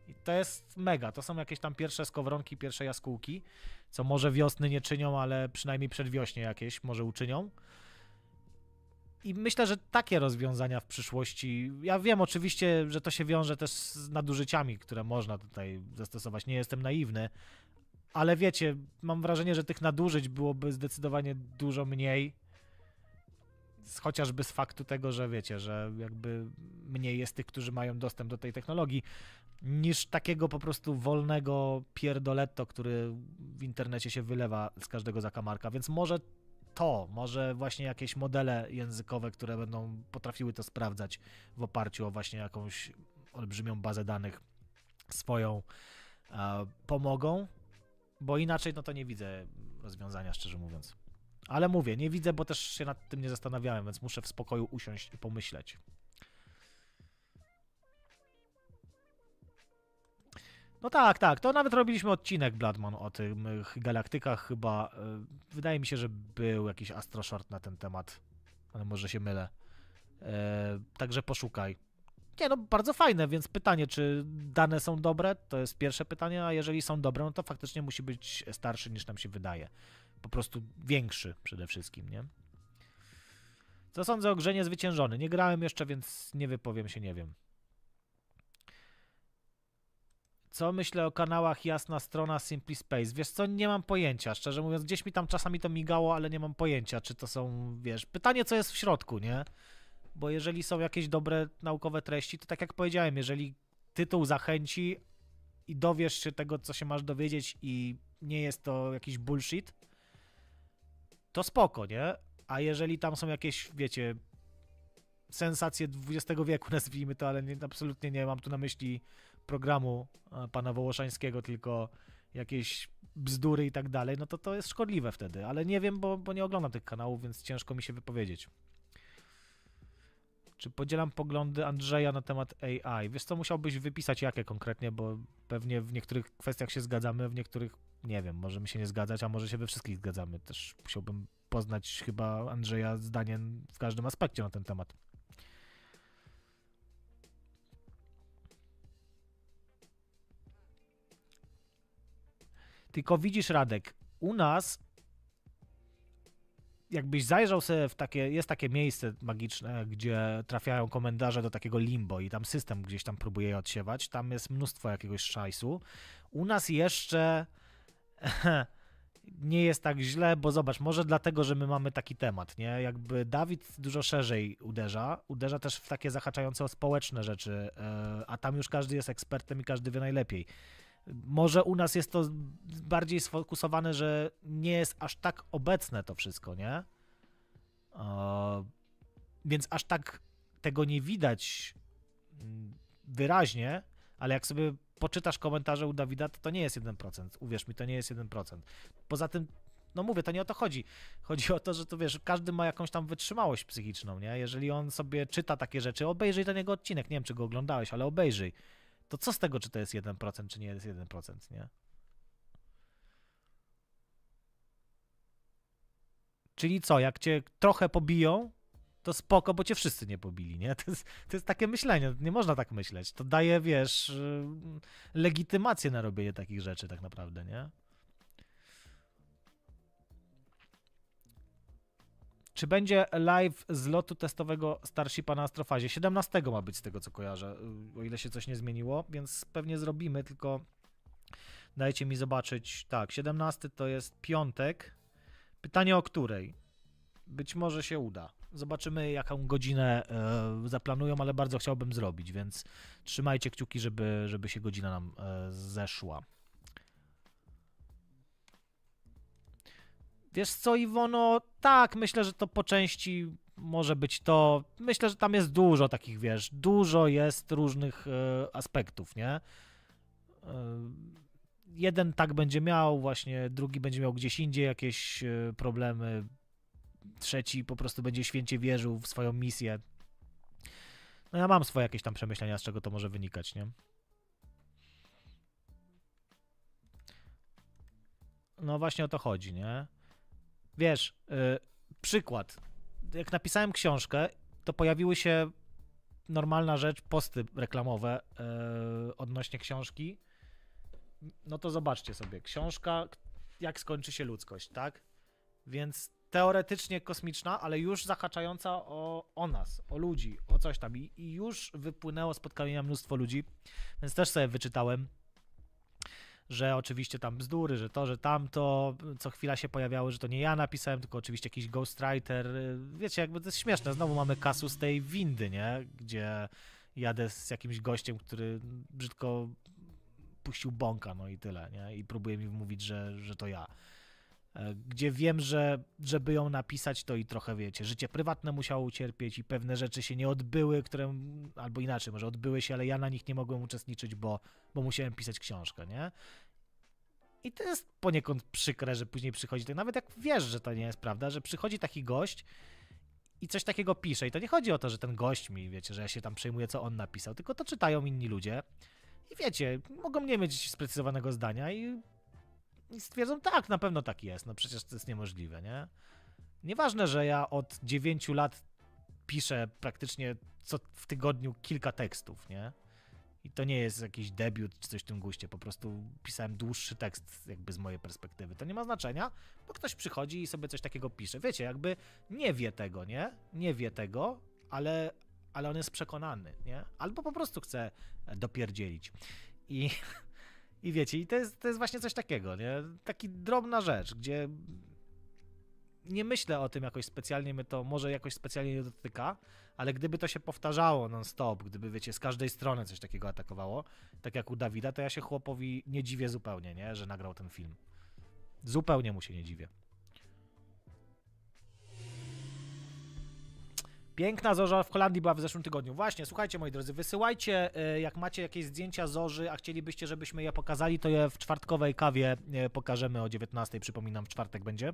I to jest mega. To są jakieś tam pierwsze skowronki, pierwsze jaskółki, co może wiosny nie czynią, ale przynajmniej przedwiośnie jakieś może uczynią. I myślę, że takie rozwiązania w przyszłości. Ja wiem oczywiście, że to się wiąże też z nadużyciami, które można tutaj zastosować. Nie jestem naiwny, ale wiecie, mam wrażenie, że tych nadużyć byłoby zdecydowanie dużo mniej. Chociażby z faktu tego, że wiecie, że jakby mniej jest tych, którzy mają dostęp do tej technologii, niż takiego po prostu wolnego pierdoletto, który w internecie się wylewa z każdego zakamarka. Więc może to, może właśnie jakieś modele językowe, które będą potrafiły to sprawdzać w oparciu o właśnie jakąś olbrzymią bazę danych swoją, pomogą, bo inaczej no to nie widzę rozwiązania, szczerze mówiąc. Ale mówię, nie widzę, bo też się nad tym nie zastanawiałem, więc muszę w spokoju usiąść i pomyśleć. No tak, tak. To nawet robiliśmy odcinek Bladman o tych galaktykach chyba. E, wydaje mi się, że był jakiś astroshort na ten temat, ale może się mylę. E, także poszukaj. Nie, no bardzo fajne, więc pytanie, czy dane są dobre? To jest pierwsze pytanie, a jeżeli są dobre, no to faktycznie musi być starszy niż nam się wydaje. Po prostu większy przede wszystkim, nie? Co sądzę o grze niezwyciężony? Nie grałem jeszcze, więc nie wypowiem się, nie wiem. Co myślę o kanałach Jasna Strona, Simply Space? Wiesz co, nie mam pojęcia, szczerze mówiąc. Gdzieś mi tam czasami to migało, ale nie mam pojęcia, czy to są, wiesz... Pytanie, co jest w środku, nie? Bo jeżeli są jakieś dobre naukowe treści, to tak jak powiedziałem, jeżeli tytuł zachęci i dowiesz się tego, co się masz dowiedzieć i nie jest to jakiś bullshit, to spoko, nie? A jeżeli tam są jakieś, wiecie, sensacje XX wieku, nazwijmy to, ale nie, absolutnie nie mam tu na myśli programu e, pana Wołoszańskiego, tylko jakieś bzdury i tak dalej, no to to jest szkodliwe wtedy, ale nie wiem, bo, bo nie oglądam tych kanałów, więc ciężko mi się wypowiedzieć. Czy podzielam poglądy Andrzeja na temat AI? Wiesz co, musiałbyś wypisać jakie konkretnie, bo pewnie w niektórych kwestiach się zgadzamy, w niektórych nie wiem, możemy się nie zgadzać, a może się we wszystkich zgadzamy. Też musiałbym poznać chyba Andrzeja zdaniem w każdym aspekcie na ten temat. Tylko widzisz, Radek, u nas jakbyś zajrzał sobie w takie, jest takie miejsce magiczne, gdzie trafiają komendarze do takiego limbo i tam system gdzieś tam próbuje je odsiewać, tam jest mnóstwo jakiegoś szajsu. U nas jeszcze nie jest tak źle, bo zobacz, może dlatego, że my mamy taki temat, nie? Jakby Dawid dużo szerzej uderza, uderza też w takie zahaczające o społeczne rzeczy, e, a tam już każdy jest ekspertem i każdy wie najlepiej. Może u nas jest to bardziej sfokusowane, że nie jest aż tak obecne to wszystko, nie? E, więc aż tak tego nie widać mm, wyraźnie, ale jak sobie poczytasz komentarze u Dawida, to to nie jest 1%. Uwierz mi, to nie jest 1%. Poza tym, no mówię, to nie o to chodzi. Chodzi o to, że to wiesz, każdy ma jakąś tam wytrzymałość psychiczną, nie? Jeżeli on sobie czyta takie rzeczy, obejrzyj ten jego odcinek. Nie wiem, czy go oglądałeś, ale obejrzyj to co z tego, czy to jest 1%, czy nie jest 1%, nie? Czyli co, jak cię trochę pobiją, to spoko, bo cię wszyscy nie pobili, nie? To jest, to jest takie myślenie, nie można tak myśleć. To daje, wiesz, legitymację na robienie takich rzeczy tak naprawdę, nie? Czy będzie live z lotu testowego Starshipa na Astrofazie? 17 ma być z tego, co kojarzę, o ile się coś nie zmieniło, więc pewnie zrobimy, tylko dajcie mi zobaczyć. Tak, 17 to jest piątek. Pytanie o której? Być może się uda. Zobaczymy, jaką godzinę e, zaplanują, ale bardzo chciałbym zrobić, więc trzymajcie kciuki, żeby, żeby się godzina nam e, zeszła. Wiesz co, Iwono, tak, myślę, że to po części może być to. Myślę, że tam jest dużo takich, wiesz, dużo jest różnych y, aspektów, nie? Y, jeden tak będzie miał, właśnie, drugi będzie miał gdzieś indziej jakieś e, problemy, trzeci po prostu będzie święcie wierzył w swoją misję. No ja mam swoje jakieś tam przemyślenia, z czego to może wynikać, nie? No właśnie o to chodzi, nie? wiesz, yy, przykład. Jak napisałem książkę, to pojawiły się normalna rzecz, posty reklamowe yy, odnośnie książki. No to zobaczcie sobie, książka, jak skończy się ludzkość, tak? Więc teoretycznie kosmiczna, ale już zahaczająca o, o nas, o ludzi, o coś tam. I, I już wypłynęło spotkania mnóstwo ludzi, więc też sobie wyczytałem że oczywiście tam bzdury, że to, że tamto, co chwila się pojawiały, że to nie ja napisałem, tylko oczywiście jakiś ghostwriter. Y, wiecie, jakby to jest śmieszne. Znowu mamy kasus tej windy, nie? Gdzie jadę z jakimś gościem, który brzydko puścił bąka, no i tyle, nie? I próbuje mi mówić, że, że to ja. E, gdzie wiem, że żeby ją napisać, to i trochę wiecie, życie prywatne musiało ucierpieć i pewne rzeczy się nie odbyły, które, albo inaczej, może odbyły się, ale ja na nich nie mogłem uczestniczyć, bo, bo musiałem pisać książkę, nie? I to jest poniekąd przykre, że później przychodzi, tak nawet jak wiesz, że to nie jest prawda, że przychodzi taki gość i coś takiego pisze. I to nie chodzi o to, że ten gość mi, wiecie, że ja się tam przejmuję, co on napisał, tylko to czytają inni ludzie. I wiecie, mogą nie mieć sprecyzowanego zdania i i stwierdzą, tak, na pewno tak jest, no przecież to jest niemożliwe, nie? Nieważne, że ja od 9 lat piszę praktycznie co w tygodniu kilka tekstów, nie? I to nie jest jakiś debiut czy coś w tym guście, po prostu pisałem dłuższy tekst jakby z mojej perspektywy. To nie ma znaczenia, bo ktoś przychodzi i sobie coś takiego pisze. Wiecie, jakby nie wie tego, nie? Nie wie tego, ale, ale on jest przekonany, nie? Albo po prostu chce dopierdzielić. I I wiecie, i to jest, to jest właśnie coś takiego, nie? Taki drobna rzecz, gdzie nie myślę o tym jakoś specjalnie, my to może jakoś specjalnie nie dotyka, ale gdyby to się powtarzało non-stop, gdyby, wiecie, z każdej strony coś takiego atakowało, tak jak u Dawida, to ja się chłopowi nie dziwię zupełnie, nie? Że nagrał ten film. Zupełnie mu się nie dziwię. Piękna zorza w Holandii była w zeszłym tygodniu. Właśnie, słuchajcie moi drodzy, wysyłajcie, e, jak macie jakieś zdjęcia zorzy, a chcielibyście, żebyśmy je pokazali, to je w czwartkowej kawie e, pokażemy o 19, przypominam, w czwartek będzie.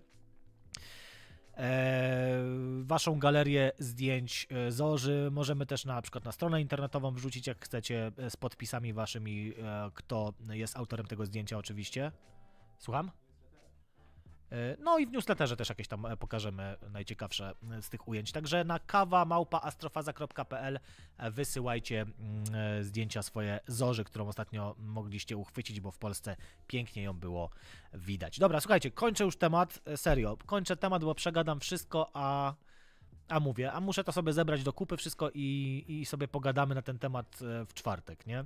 E, waszą galerię zdjęć zorzy. Możemy też na przykład na stronę internetową wrzucić, jak chcecie, z podpisami waszymi, kto jest autorem tego zdjęcia oczywiście. Słucham? E, no i w newsletterze też jakieś tam e, pokażemy najciekawsze e, z tych ujęć. Także na astrofaza.pl wysyłajcie mm, zdjęcia swoje zorzy, którą ostatnio mogliście uchwycić, bo w Polsce pięknie ją było widać. Dobra, słuchajcie, kończę już temat, serio, kończę temat, bo przegadam wszystko, a a mówię, a muszę to sobie zebrać do kupy wszystko i, i sobie pogadamy na ten temat w czwartek, nie?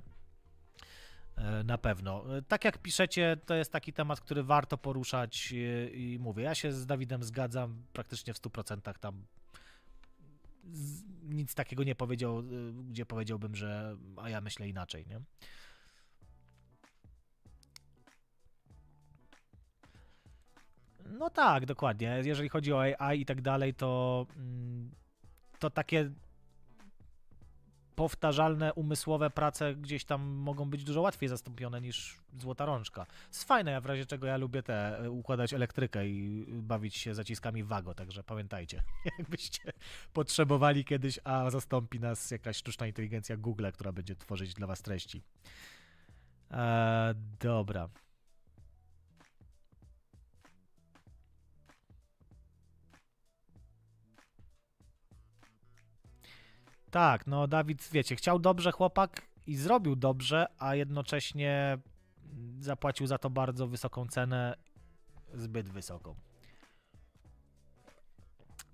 E, na pewno. E, tak jak piszecie, to jest taki temat, który warto poruszać e, i mówię. Ja się z Dawidem zgadzam praktycznie w 100%. Tam nic takiego nie powiedział, gdzie powiedziałbym, że a ja myślę inaczej, nie? No tak, dokładnie. Jeżeli chodzi o AI i tak dalej, to mm, to takie powtarzalne, umysłowe prace gdzieś tam mogą być dużo łatwiej zastąpione niż złota rączka. Jest fajne, w razie czego ja lubię te, e, układać elektrykę i e, bawić się zaciskami wago, także pamiętajcie, jakbyście potrzebowali kiedyś, a zastąpi nas jakaś sztuczna inteligencja Google, która będzie tworzyć dla was treści. Eee, dobra. Tak, no Dawid, wiecie, chciał dobrze chłopak i zrobił dobrze, a jednocześnie zapłacił za to bardzo wysoką cenę, zbyt wysoką.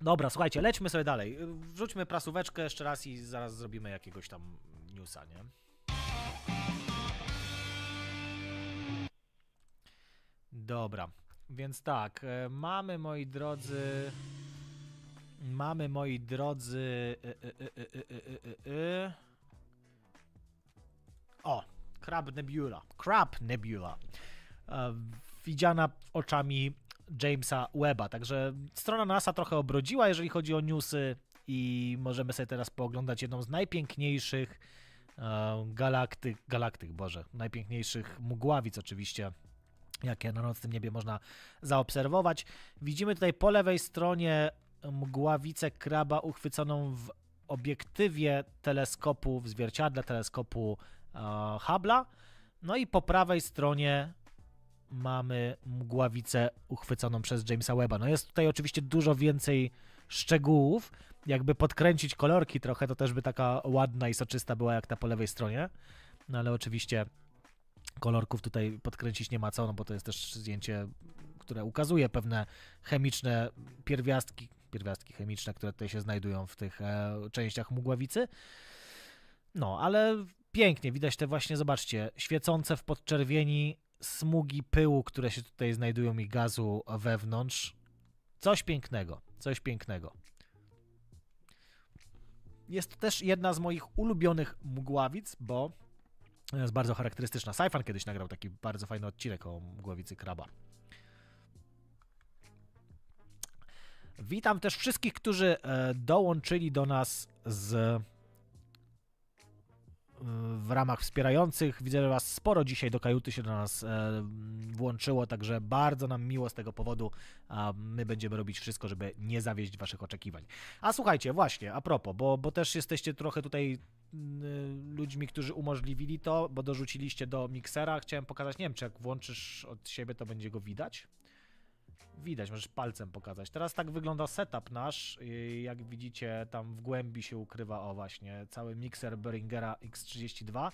Dobra, słuchajcie, lećmy sobie dalej. Wrzućmy prasóweczkę jeszcze raz i zaraz zrobimy jakiegoś tam newsa, nie? Dobra, więc tak, e, mamy moi drodzy. Mamy, moi drodzy... Y, y, y, o, Crab Nebula. Crab Nebula. E, widziana oczami Jamesa Webba. Także strona NASA trochę obrodziła, jeżeli chodzi o newsy i możemy sobie teraz pooglądać jedną z najpiękniejszych e, galaktyk, galaktyk, Boże, najpiękniejszych mgławic oczywiście, jakie na nocnym niebie można zaobserwować. Widzimy tutaj po lewej stronie mgławicę kraba uchwyconą w obiektywie teleskopu, w zwierciadle teleskopu e, Hubble'a. No i po prawej stronie mamy mgławicę uchwyconą przez Jamesa Webba. No jest tutaj oczywiście dużo więcej szczegółów. Jakby podkręcić kolorki trochę, to też by taka ładna i soczysta była jak ta po lewej stronie. No ale oczywiście kolorków tutaj podkręcić nie ma co, no bo to jest też zdjęcie, które ukazuje pewne chemiczne pierwiastki, pierwiastki chemiczne, które tutaj się znajdują w tych e, częściach mgławicy. No, ale pięknie widać te właśnie, zobaczcie, świecące w podczerwieni smugi pyłu, które się tutaj znajdują i gazu wewnątrz. Coś pięknego, coś pięknego. Jest to też jedna z moich ulubionych mgławic, bo jest bardzo charakterystyczna. Sajfan kiedyś nagrał taki bardzo fajny odcinek o mgławicy kraba. Witam też wszystkich, którzy e, dołączyli do nas z e, w ramach wspierających. Widzę, że Was sporo dzisiaj do kajuty się do nas e, włączyło, także bardzo nam miło z tego powodu. A My będziemy robić wszystko, żeby nie zawieść Waszych oczekiwań. A słuchajcie, właśnie, a propos, bo, bo też jesteście trochę tutaj ludźmi, którzy umożliwili to, bo dorzuciliście do miksera. Chciałem pokazać, nie wiem, czy jak włączysz od siebie, to będzie go widać. Widać, możesz palcem pokazać. Teraz tak wygląda setup nasz. Y, jak widzicie, tam w głębi się ukrywa, o właśnie, cały mikser Beringera X32.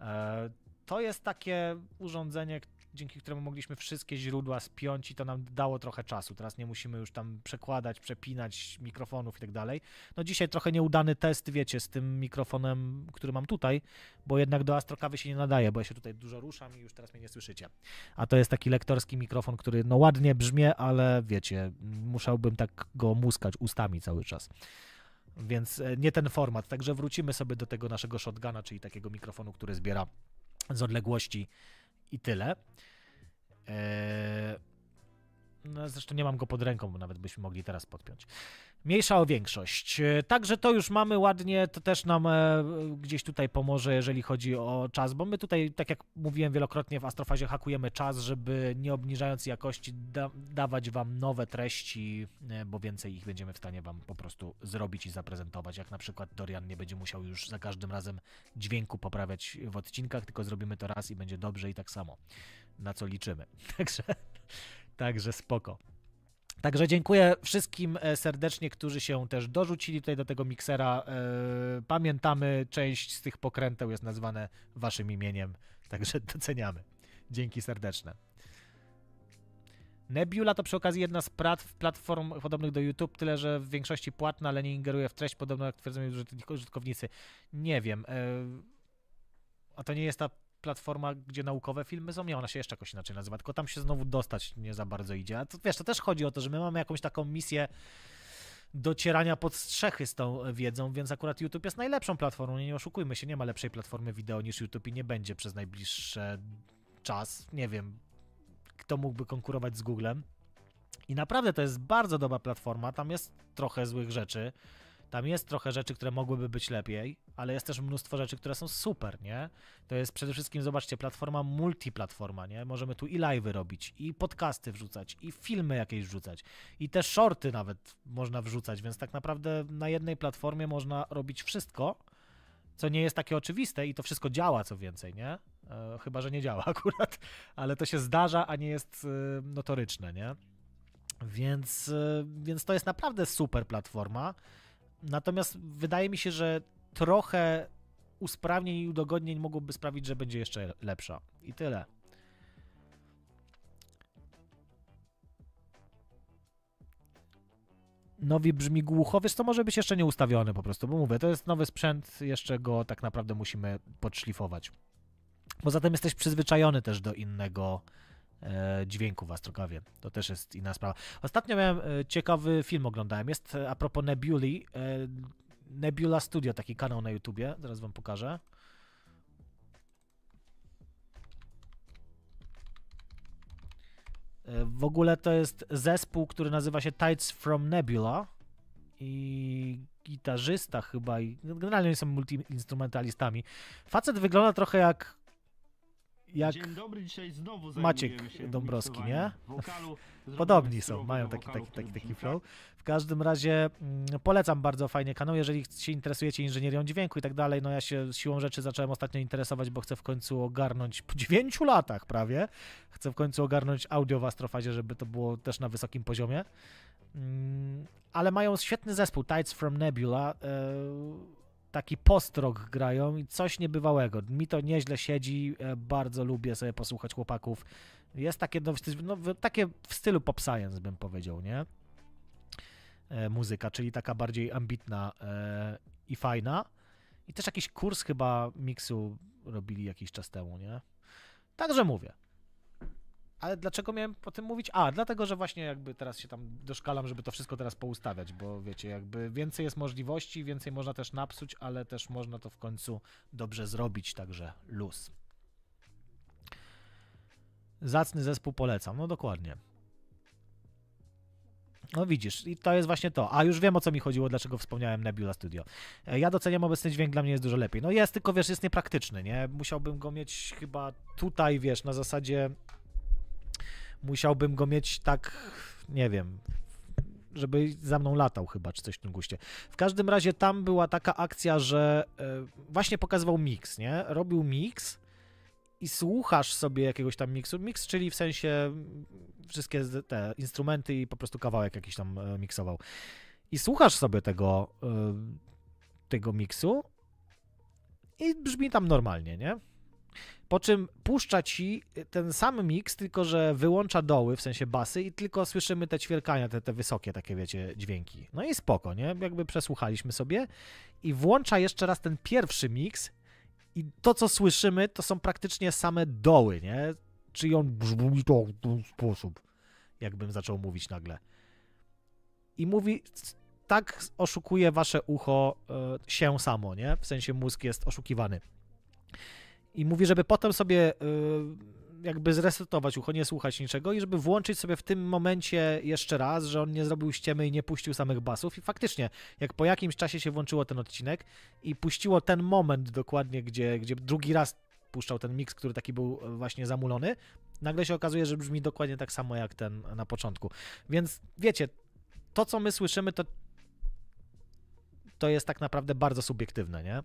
E, to jest takie urządzenie, które dzięki któremu mogliśmy wszystkie źródła spiąć i to nam dało trochę czasu. Teraz nie musimy już tam przekładać, przepinać mikrofonów i tak dalej. No dzisiaj trochę nieudany test, wiecie, z tym mikrofonem, który mam tutaj, bo jednak do astrokawy się nie nadaje, bo ja się tutaj dużo ruszam i już teraz mnie nie słyszycie. A to jest taki lektorski mikrofon, który no ładnie brzmie, ale wiecie, musiałbym tak go muskać ustami cały czas więc e, nie ten format. Także wrócimy sobie do tego naszego shotguna, czyli takiego mikrofonu, który zbiera z odległości i tyle. E, no, zresztą nie mam go pod ręką, bo nawet byśmy mogli teraz podpiąć. Mniejsza o większość. E, także to już mamy ładnie, to też nam e, gdzieś tutaj pomoże, jeżeli chodzi o czas, bo my tutaj, tak jak mówiłem wielokrotnie w Astrofazie, hakujemy czas, żeby nie obniżając jakości da dawać Wam nowe treści, e, bo więcej ich będziemy w stanie Wam po prostu zrobić i zaprezentować, jak na przykład Dorian nie będzie musiał już za każdym razem dźwięku poprawiać w odcinkach, tylko zrobimy to raz i będzie dobrze i tak samo, na co liczymy. Także, także spoko. Także dziękuję wszystkim e, serdecznie, którzy się też dorzucili tutaj do tego miksera. E, pamiętamy, część z tych pokręteł jest nazwane waszym imieniem, także doceniamy. Dzięki serdeczne. Nebula to przy okazji jedna z platform podobnych do YouTube, tyle że w większości płatna, ale nie ingeruje w treść, podobno jak twierdzą użytkownicy. Nie wiem. E, a to nie jest ta platforma, gdzie naukowe filmy są, nie, ona się jeszcze jakoś inaczej nazywa, tylko tam się znowu dostać nie za bardzo idzie. A to, wiesz, to też chodzi o to, że my mamy jakąś taką misję docierania pod strzechy z tą wiedzą, więc akurat YouTube jest najlepszą platformą, nie oszukujmy się, nie ma lepszej platformy wideo niż YouTube i nie będzie przez najbliższy czas, nie wiem, kto mógłby konkurować z Googlem. I naprawdę to jest bardzo dobra platforma, tam jest trochę złych rzeczy, tam jest trochę rzeczy, które mogłyby być lepiej, ale jest też mnóstwo rzeczy, które są super, nie? To jest przede wszystkim, zobaczcie, platforma multiplatforma, nie? Możemy tu i live'y robić, i podcasty wrzucać, i filmy jakieś wrzucać, i te shorty nawet można wrzucać, więc tak naprawdę na jednej platformie można robić wszystko, co nie jest takie oczywiste i to wszystko działa, co więcej, nie? E, chyba, że nie działa akurat, ale to się zdarza, a nie jest y, notoryczne, nie? Więc, y, więc to jest naprawdę super platforma. Natomiast wydaje mi się, że trochę usprawnień i udogodnień mogłoby sprawić, że będzie jeszcze lepsza. I tyle. Nowi brzmi głucho, wiesz, to może być jeszcze nieustawiony po prostu, bo mówię, to jest nowy sprzęt, jeszcze go tak naprawdę musimy podszlifować. Poza tym jesteś przyzwyczajony też do innego, E, dźwięku w Astrogawie. To też jest inna sprawa. Ostatnio miałem e, ciekawy film oglądałem. Jest e, a propos Nebuli. Nebula Studio, taki kanał na YouTubie. Zaraz wam pokażę. W ogóle to jest zespół, który nazywa się Tides from Nebula i gitarzysta chyba i generalnie są multiinstrumentalistami. Facet wygląda trochę jak jak Dzień dobry, dzisiaj znowu Maciek się Dąbrowski, nie? Wokalu, Podobni są, mają taki, taki, taki, taki flow. W każdym razie mm, polecam bardzo fajnie kanał, jeżeli się interesujecie inżynierią dźwięku i tak dalej. No ja się siłą rzeczy zacząłem ostatnio interesować, bo chcę w końcu ogarnąć, po 9 latach prawie, chcę w końcu ogarnąć audio w Astrofazie, żeby to było też na wysokim poziomie. Mm, ale mają świetny zespół, Tides from Nebula. Yy taki postrok grają i coś niebywałego. Mi to nieźle siedzi, e, bardzo lubię sobie posłuchać chłopaków. Jest takie, no, takie w stylu pop science bym powiedział, nie? E, muzyka, czyli taka bardziej ambitna e, i fajna. I też jakiś kurs chyba miksu robili jakiś czas temu, nie? Także mówię, ale dlaczego miałem o tym mówić? A, dlatego, że właśnie jakby teraz się tam doszkalam, żeby to wszystko teraz poustawiać, bo wiecie, jakby więcej jest możliwości, więcej można też napsuć, ale też można to w końcu dobrze zrobić, także luz. Zacny zespół polecam, no dokładnie. No widzisz, i to jest właśnie to. A już wiem o co mi chodziło, dlaczego wspomniałem Nebula Studio. E, ja doceniam obecny dźwięk, dla mnie jest dużo lepiej. No jest, tylko wiesz, jest niepraktyczny, nie? Musiałbym go mieć chyba tutaj, wiesz, na zasadzie musiałbym go mieć tak, nie wiem, żeby za mną latał chyba, czy coś w tym guście. W każdym razie tam była taka akcja, że e, właśnie pokazywał mix, nie? Robił mix i słuchasz sobie jakiegoś tam miksu. Mix, czyli w sensie wszystkie te instrumenty i po prostu kawałek jakiś tam e, miksował. I słuchasz sobie tego, e, tego miksu i brzmi tam normalnie, nie? po czym puszcza ci ten sam miks, tylko że wyłącza doły, w sensie basy i tylko słyszymy te ćwierkania, te, te wysokie takie, wiecie, dźwięki. No i spoko, nie? Jakby przesłuchaliśmy sobie i włącza jeszcze raz ten pierwszy miks i to, co słyszymy, to są praktycznie same doły, nie? Czyli on brzmi to w ten sposób, jakbym zaczął mówić nagle. I mówi, tak oszukuje wasze ucho e, się samo, nie? W sensie mózg jest oszukiwany i mówi, żeby potem sobie y, jakby zresetować ucho, nie słuchać niczego i żeby włączyć sobie w tym momencie jeszcze raz, że on nie zrobił ściemy i nie puścił samych basów i faktycznie, jak po jakimś czasie się włączyło ten odcinek i puściło ten moment dokładnie, gdzie, gdzie drugi raz puszczał ten miks, który taki był e, właśnie zamulony, nagle się okazuje, że brzmi dokładnie tak samo jak ten na początku. Więc wiecie, to co my słyszymy, to to jest tak naprawdę bardzo subiektywne, nie?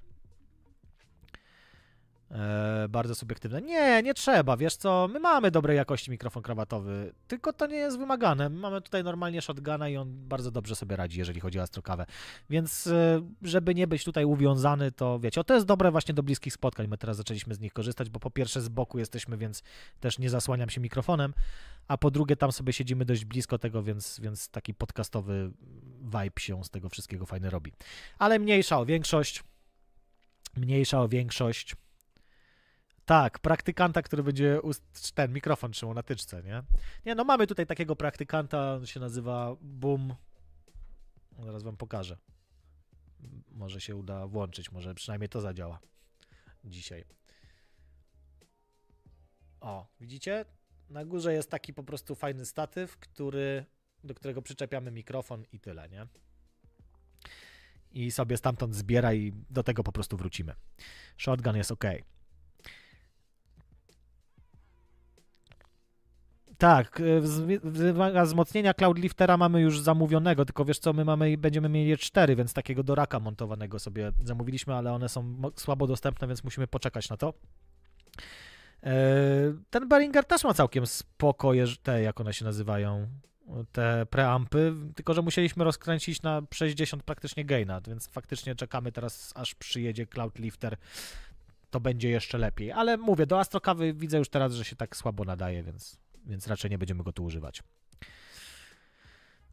E, bardzo subiektywne. Nie, nie trzeba, wiesz co, my mamy dobrej jakości mikrofon krawatowy, tylko to nie jest wymagane. mamy tutaj normalnie shotguna i on bardzo dobrze sobie radzi, jeżeli chodzi o astrokawę. Więc e, żeby nie być tutaj uwiązany, to wiecie, o to jest dobre właśnie do bliskich spotkań. My teraz zaczęliśmy z nich korzystać, bo po pierwsze z boku jesteśmy, więc też nie zasłaniam się mikrofonem, a po drugie tam sobie siedzimy dość blisko tego, więc, więc taki podcastowy vibe się z tego wszystkiego fajnie robi. Ale mniejsza o większość, mniejsza o większość. Tak, praktykanta, który będzie ust, ten mikrofon trzymał na tyczce, nie? Nie, no mamy tutaj takiego praktykanta, on się nazywa Boom. Zaraz wam pokażę. Może się uda włączyć, może przynajmniej to zadziała dzisiaj. O, widzicie? Na górze jest taki po prostu fajny statyw, który, do którego przyczepiamy mikrofon i tyle, nie? I sobie stamtąd zbiera i do tego po prostu wrócimy. Shotgun jest ok. Tak, e, wymaga wzmocnienia Cloudliftera mamy już zamówionego, tylko wiesz co, my mamy, będziemy mieli je cztery, więc takiego do raka montowanego sobie zamówiliśmy, ale one są słabo dostępne, więc musimy poczekać na to. E, ten Beringer też ma całkiem spokoje, te jak one się nazywają, te preampy, tylko że musieliśmy rozkręcić na 60 praktycznie gaina, więc faktycznie czekamy teraz, aż przyjedzie Cloudlifter, to będzie jeszcze lepiej. Ale mówię, do Astrokawy widzę już teraz, że się tak słabo nadaje, więc więc raczej nie będziemy go tu używać.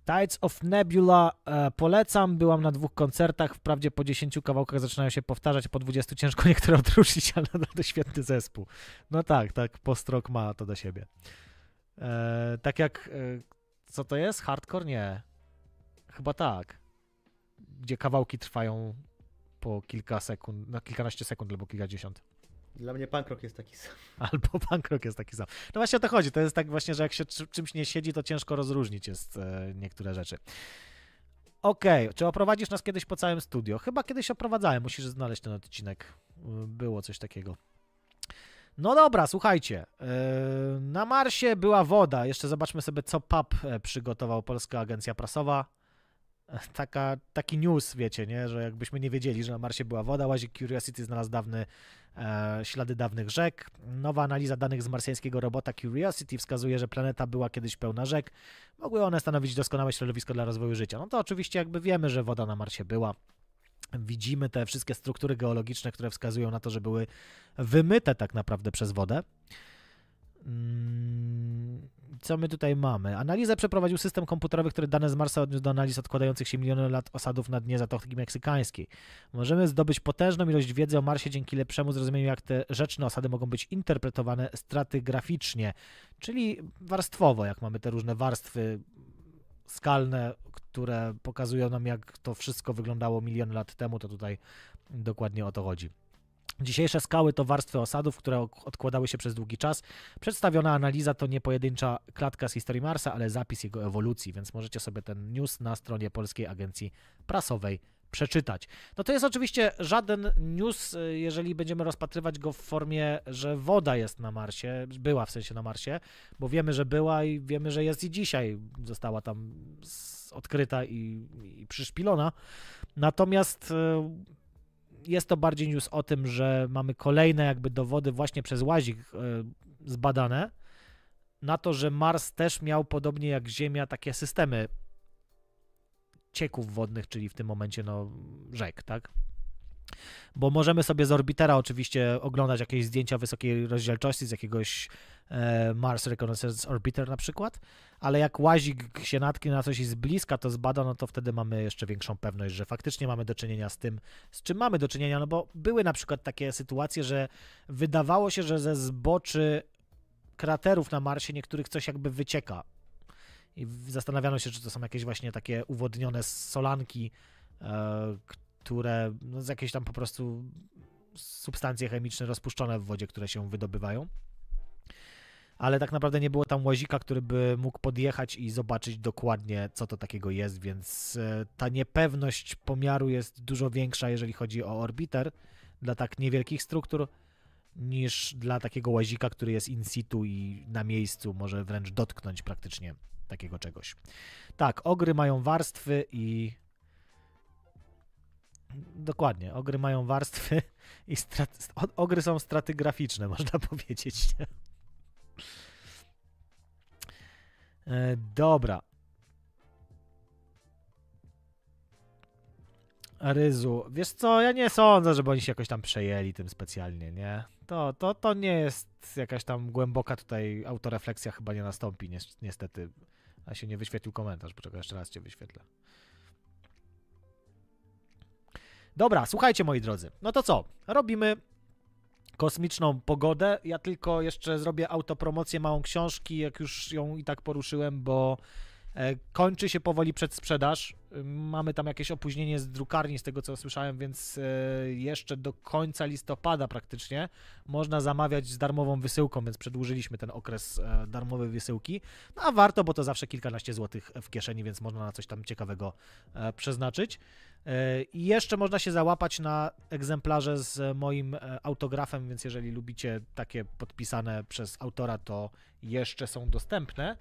Tides of Nebula e, polecam. Byłam na dwóch koncertach. Wprawdzie po 10 kawałkach zaczynają się powtarzać, po 20 ciężko niektóre odruszyć, ale na to świetny zespół. No tak, tak, postrok ma to do siebie. E, tak jak. E, co to jest? Hardcore? Nie. Chyba tak. Gdzie kawałki trwają po kilka sekund, na no, kilkanaście sekund albo kilkadziesiąt. Dla mnie pankrok jest taki sam. Albo pankrok jest taki sam. No właśnie o to chodzi. To jest tak właśnie, że jak się czymś nie siedzi, to ciężko rozróżnić jest e, niektóre rzeczy. Okej, okay. czy oprowadzisz nas kiedyś po całym studio? Chyba kiedyś oprowadzałem, musisz znaleźć ten odcinek. E, było coś takiego. No dobra, słuchajcie. E, na Marsie była woda. Jeszcze zobaczmy sobie, co PAP przygotował Polska Agencja Prasowa. taka, taki news, wiecie, nie? że jakbyśmy nie wiedzieli, że na Marsie była woda, łazik Curiosity znalazł dawny, e, ślady dawnych rzek. Nowa analiza danych z marsjańskiego robota Curiosity wskazuje, że planeta była kiedyś pełna rzek. Mogły one stanowić doskonałe środowisko dla rozwoju życia. No to oczywiście jakby wiemy, że woda na Marsie była. Widzimy te wszystkie struktury geologiczne, które wskazują na to, że były wymyte tak naprawdę przez wodę. Mm, co my tutaj mamy? Analizę przeprowadził system komputerowy, który dane z Marsa odniósł do analiz odkładających się miliony lat osadów na dnie Zatoki Meksykańskiej. Możemy zdobyć potężną ilość wiedzy o Marsie dzięki lepszemu zrozumieniu, jak te rzeczne osady mogą być interpretowane stratygraficznie, czyli warstwowo, jak mamy te różne warstwy skalne, które pokazują nam, jak to wszystko wyglądało miliony lat temu, to tutaj dokładnie o to chodzi. Dzisiejsze skały to warstwy osadów, które odkładały się przez długi czas. Przedstawiona analiza to nie pojedyncza klatka z historii Marsa, ale zapis jego ewolucji, więc możecie sobie ten news na stronie Polskiej Agencji Prasowej przeczytać. No to jest oczywiście żaden news, jeżeli będziemy rozpatrywać go w formie, że woda jest na Marsie, była w sensie na Marsie, bo wiemy, że była i wiemy, że jest i dzisiaj. Została tam odkryta i, i przyszpilona. Natomiast e, jest to bardziej news o tym, że mamy kolejne jakby dowody właśnie przez Łazik e, zbadane na to, że Mars też miał podobnie jak Ziemia takie systemy cieków wodnych, czyli w tym momencie no rzek, tak? bo możemy sobie z orbitera oczywiście oglądać jakieś zdjęcia wysokiej rozdzielczości z jakiegoś e, Mars Reconnaissance Orbiter na przykład, ale jak łazik się natknie na coś i z bliska to zbada, no to wtedy mamy jeszcze większą pewność, że faktycznie mamy do czynienia z tym, z czym mamy do czynienia, no bo były na przykład takie sytuacje, że wydawało się, że ze zboczy kraterów na Marsie niektórych coś jakby wycieka. I zastanawiano się, czy to są jakieś właśnie takie uwodnione solanki, e, które no, z jakieś tam po prostu substancje chemiczne rozpuszczone w wodzie, które się wydobywają. Ale tak naprawdę nie było tam łazika, który by mógł podjechać i zobaczyć dokładnie, co to takiego jest, więc e, ta niepewność pomiaru jest dużo większa, jeżeli chodzi o orbiter dla tak niewielkich struktur, niż dla takiego łazika, który jest in situ i na miejscu może wręcz dotknąć praktycznie takiego czegoś. Tak, ogry mają warstwy i Dokładnie, ogry mają warstwy i straty, ogry są straty graficzne, można powiedzieć. E, dobra. Ryzu. Wiesz co, ja nie sądzę, żeby oni się jakoś tam przejęli tym specjalnie, nie? To, to, to nie jest jakaś tam głęboka tutaj autorefleksja chyba nie nastąpi, niestety. A się nie wyświetlił komentarz, poczekaj, jeszcze raz cię wyświetlę. Dobra, słuchajcie moi drodzy, no to co? Robimy kosmiczną pogodę. Ja tylko jeszcze zrobię autopromocję małą książki, jak już ją i tak poruszyłem, bo e, kończy się powoli przedsprzedaż. Mamy tam jakieś opóźnienie z drukarni, z tego co słyszałem, więc e, jeszcze do końca listopada praktycznie można zamawiać z darmową wysyłką, więc przedłużyliśmy ten okres e, darmowej wysyłki. No a warto, bo to zawsze kilkanaście złotych w kieszeni, więc można na coś tam ciekawego przeznaczyć. E, I jeszcze można się załapać na egzemplarze z moim e, autografem, więc jeżeli lubicie takie podpisane przez autora, to jeszcze są dostępne.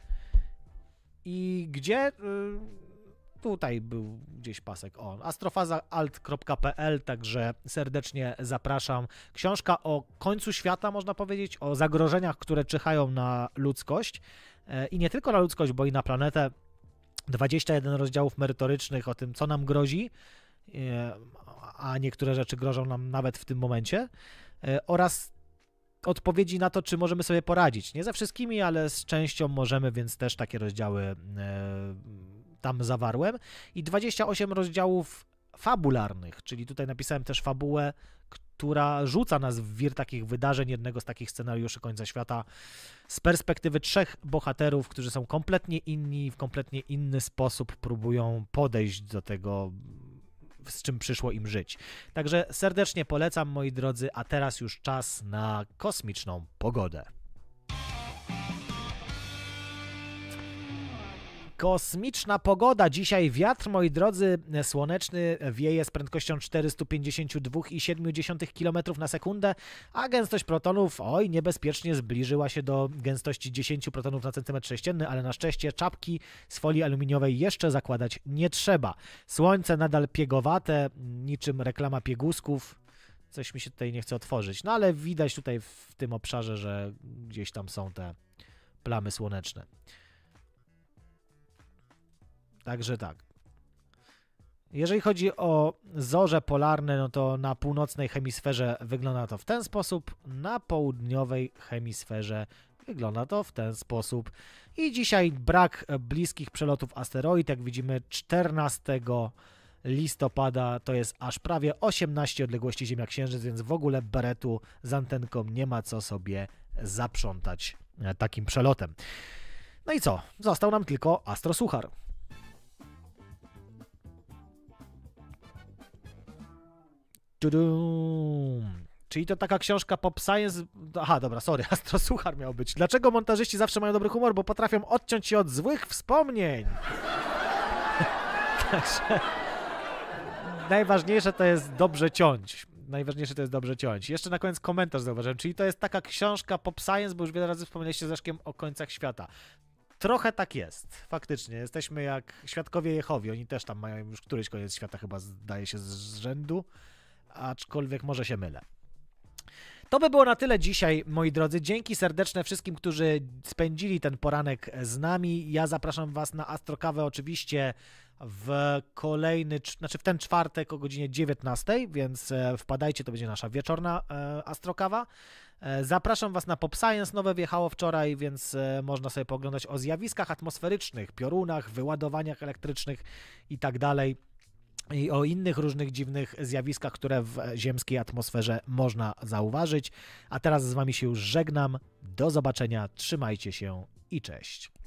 I gdzie? E, tutaj był gdzieś pasek on. Astrofazaalt.pl, także serdecznie zapraszam. Książka o końcu świata, można powiedzieć, o zagrożeniach, które czyhają na ludzkość. I nie tylko na ludzkość, bo i na planetę 21 rozdziałów merytorycznych o tym, co nam grozi, e, a niektóre rzeczy grożą nam nawet w tym momencie, e, oraz odpowiedzi na to, czy możemy sobie poradzić. Nie ze wszystkimi, ale z częścią możemy, więc też takie rozdziały e, tam zawarłem. I 28 rozdziałów fabularnych, czyli tutaj napisałem też fabułę która rzuca nas w wir takich wydarzeń, jednego z takich scenariuszy końca świata, z perspektywy trzech bohaterów, którzy są kompletnie inni, w kompletnie inny sposób próbują podejść do tego, z czym przyszło im żyć. Także serdecznie polecam, moi drodzy, a teraz już czas na kosmiczną pogodę. Kosmiczna pogoda. Dzisiaj wiatr, moi drodzy, słoneczny wieje z prędkością 452,7 km na sekundę, a gęstość protonów, oj, niebezpiecznie zbliżyła się do gęstości 10 protonów na centymetr sześcienny, ale na szczęście czapki z folii aluminiowej jeszcze zakładać nie trzeba. Słońce nadal piegowate, niczym reklama piegusków. Coś mi się tutaj nie chce otworzyć, no ale widać tutaj w tym obszarze, że gdzieś tam są te plamy słoneczne. Także tak. Jeżeli chodzi o zorze polarne, no to na północnej hemisferze wygląda to w ten sposób, na południowej hemisferze wygląda to w ten sposób. I dzisiaj brak bliskich przelotów asteroid, jak widzimy 14 listopada, to jest aż prawie 18 odległości Ziemia-Księżyc, więc w ogóle beretu z antenką nie ma co sobie zaprzątać e, takim przelotem. No i co? Został nam tylko astrosuchar. Tudum. Czyli to taka książka pop science. Aha, dobra, sorry, Astrosuchar miał być. Dlaczego montażyści zawsze mają dobry humor? Bo potrafią odciąć się od złych wspomnień. Także. Najważniejsze to jest dobrze ciąć. Najważniejsze to jest dobrze ciąć. Jeszcze na koniec komentarz zauważyłem, czyli to jest taka książka pop science, bo już wiele razy wspomnieliście z Leszkiem o końcach świata. Trochę tak jest, faktycznie. Jesteśmy jak świadkowie Jehowi, oni też tam mają już któryś koniec świata chyba zdaje się z rzędu aczkolwiek może się mylę. To by było na tyle dzisiaj, moi drodzy. Dzięki serdeczne wszystkim, którzy spędzili ten poranek z nami. Ja zapraszam Was na Astrokawę oczywiście w kolejny, znaczy w ten czwartek o godzinie 19, więc e, wpadajcie, to będzie nasza wieczorna e, Astrokawa. E, zapraszam Was na Pop Science, nowe wjechało wczoraj, więc można sobie poglądać o zjawiskach atmosferycznych, piorunach, wyładowaniach elektrycznych i tak dalej i o innych różnych dziwnych zjawiskach, które w ziemskiej atmosferze można zauważyć. A teraz z Wami się już żegnam. Do zobaczenia, trzymajcie się i cześć.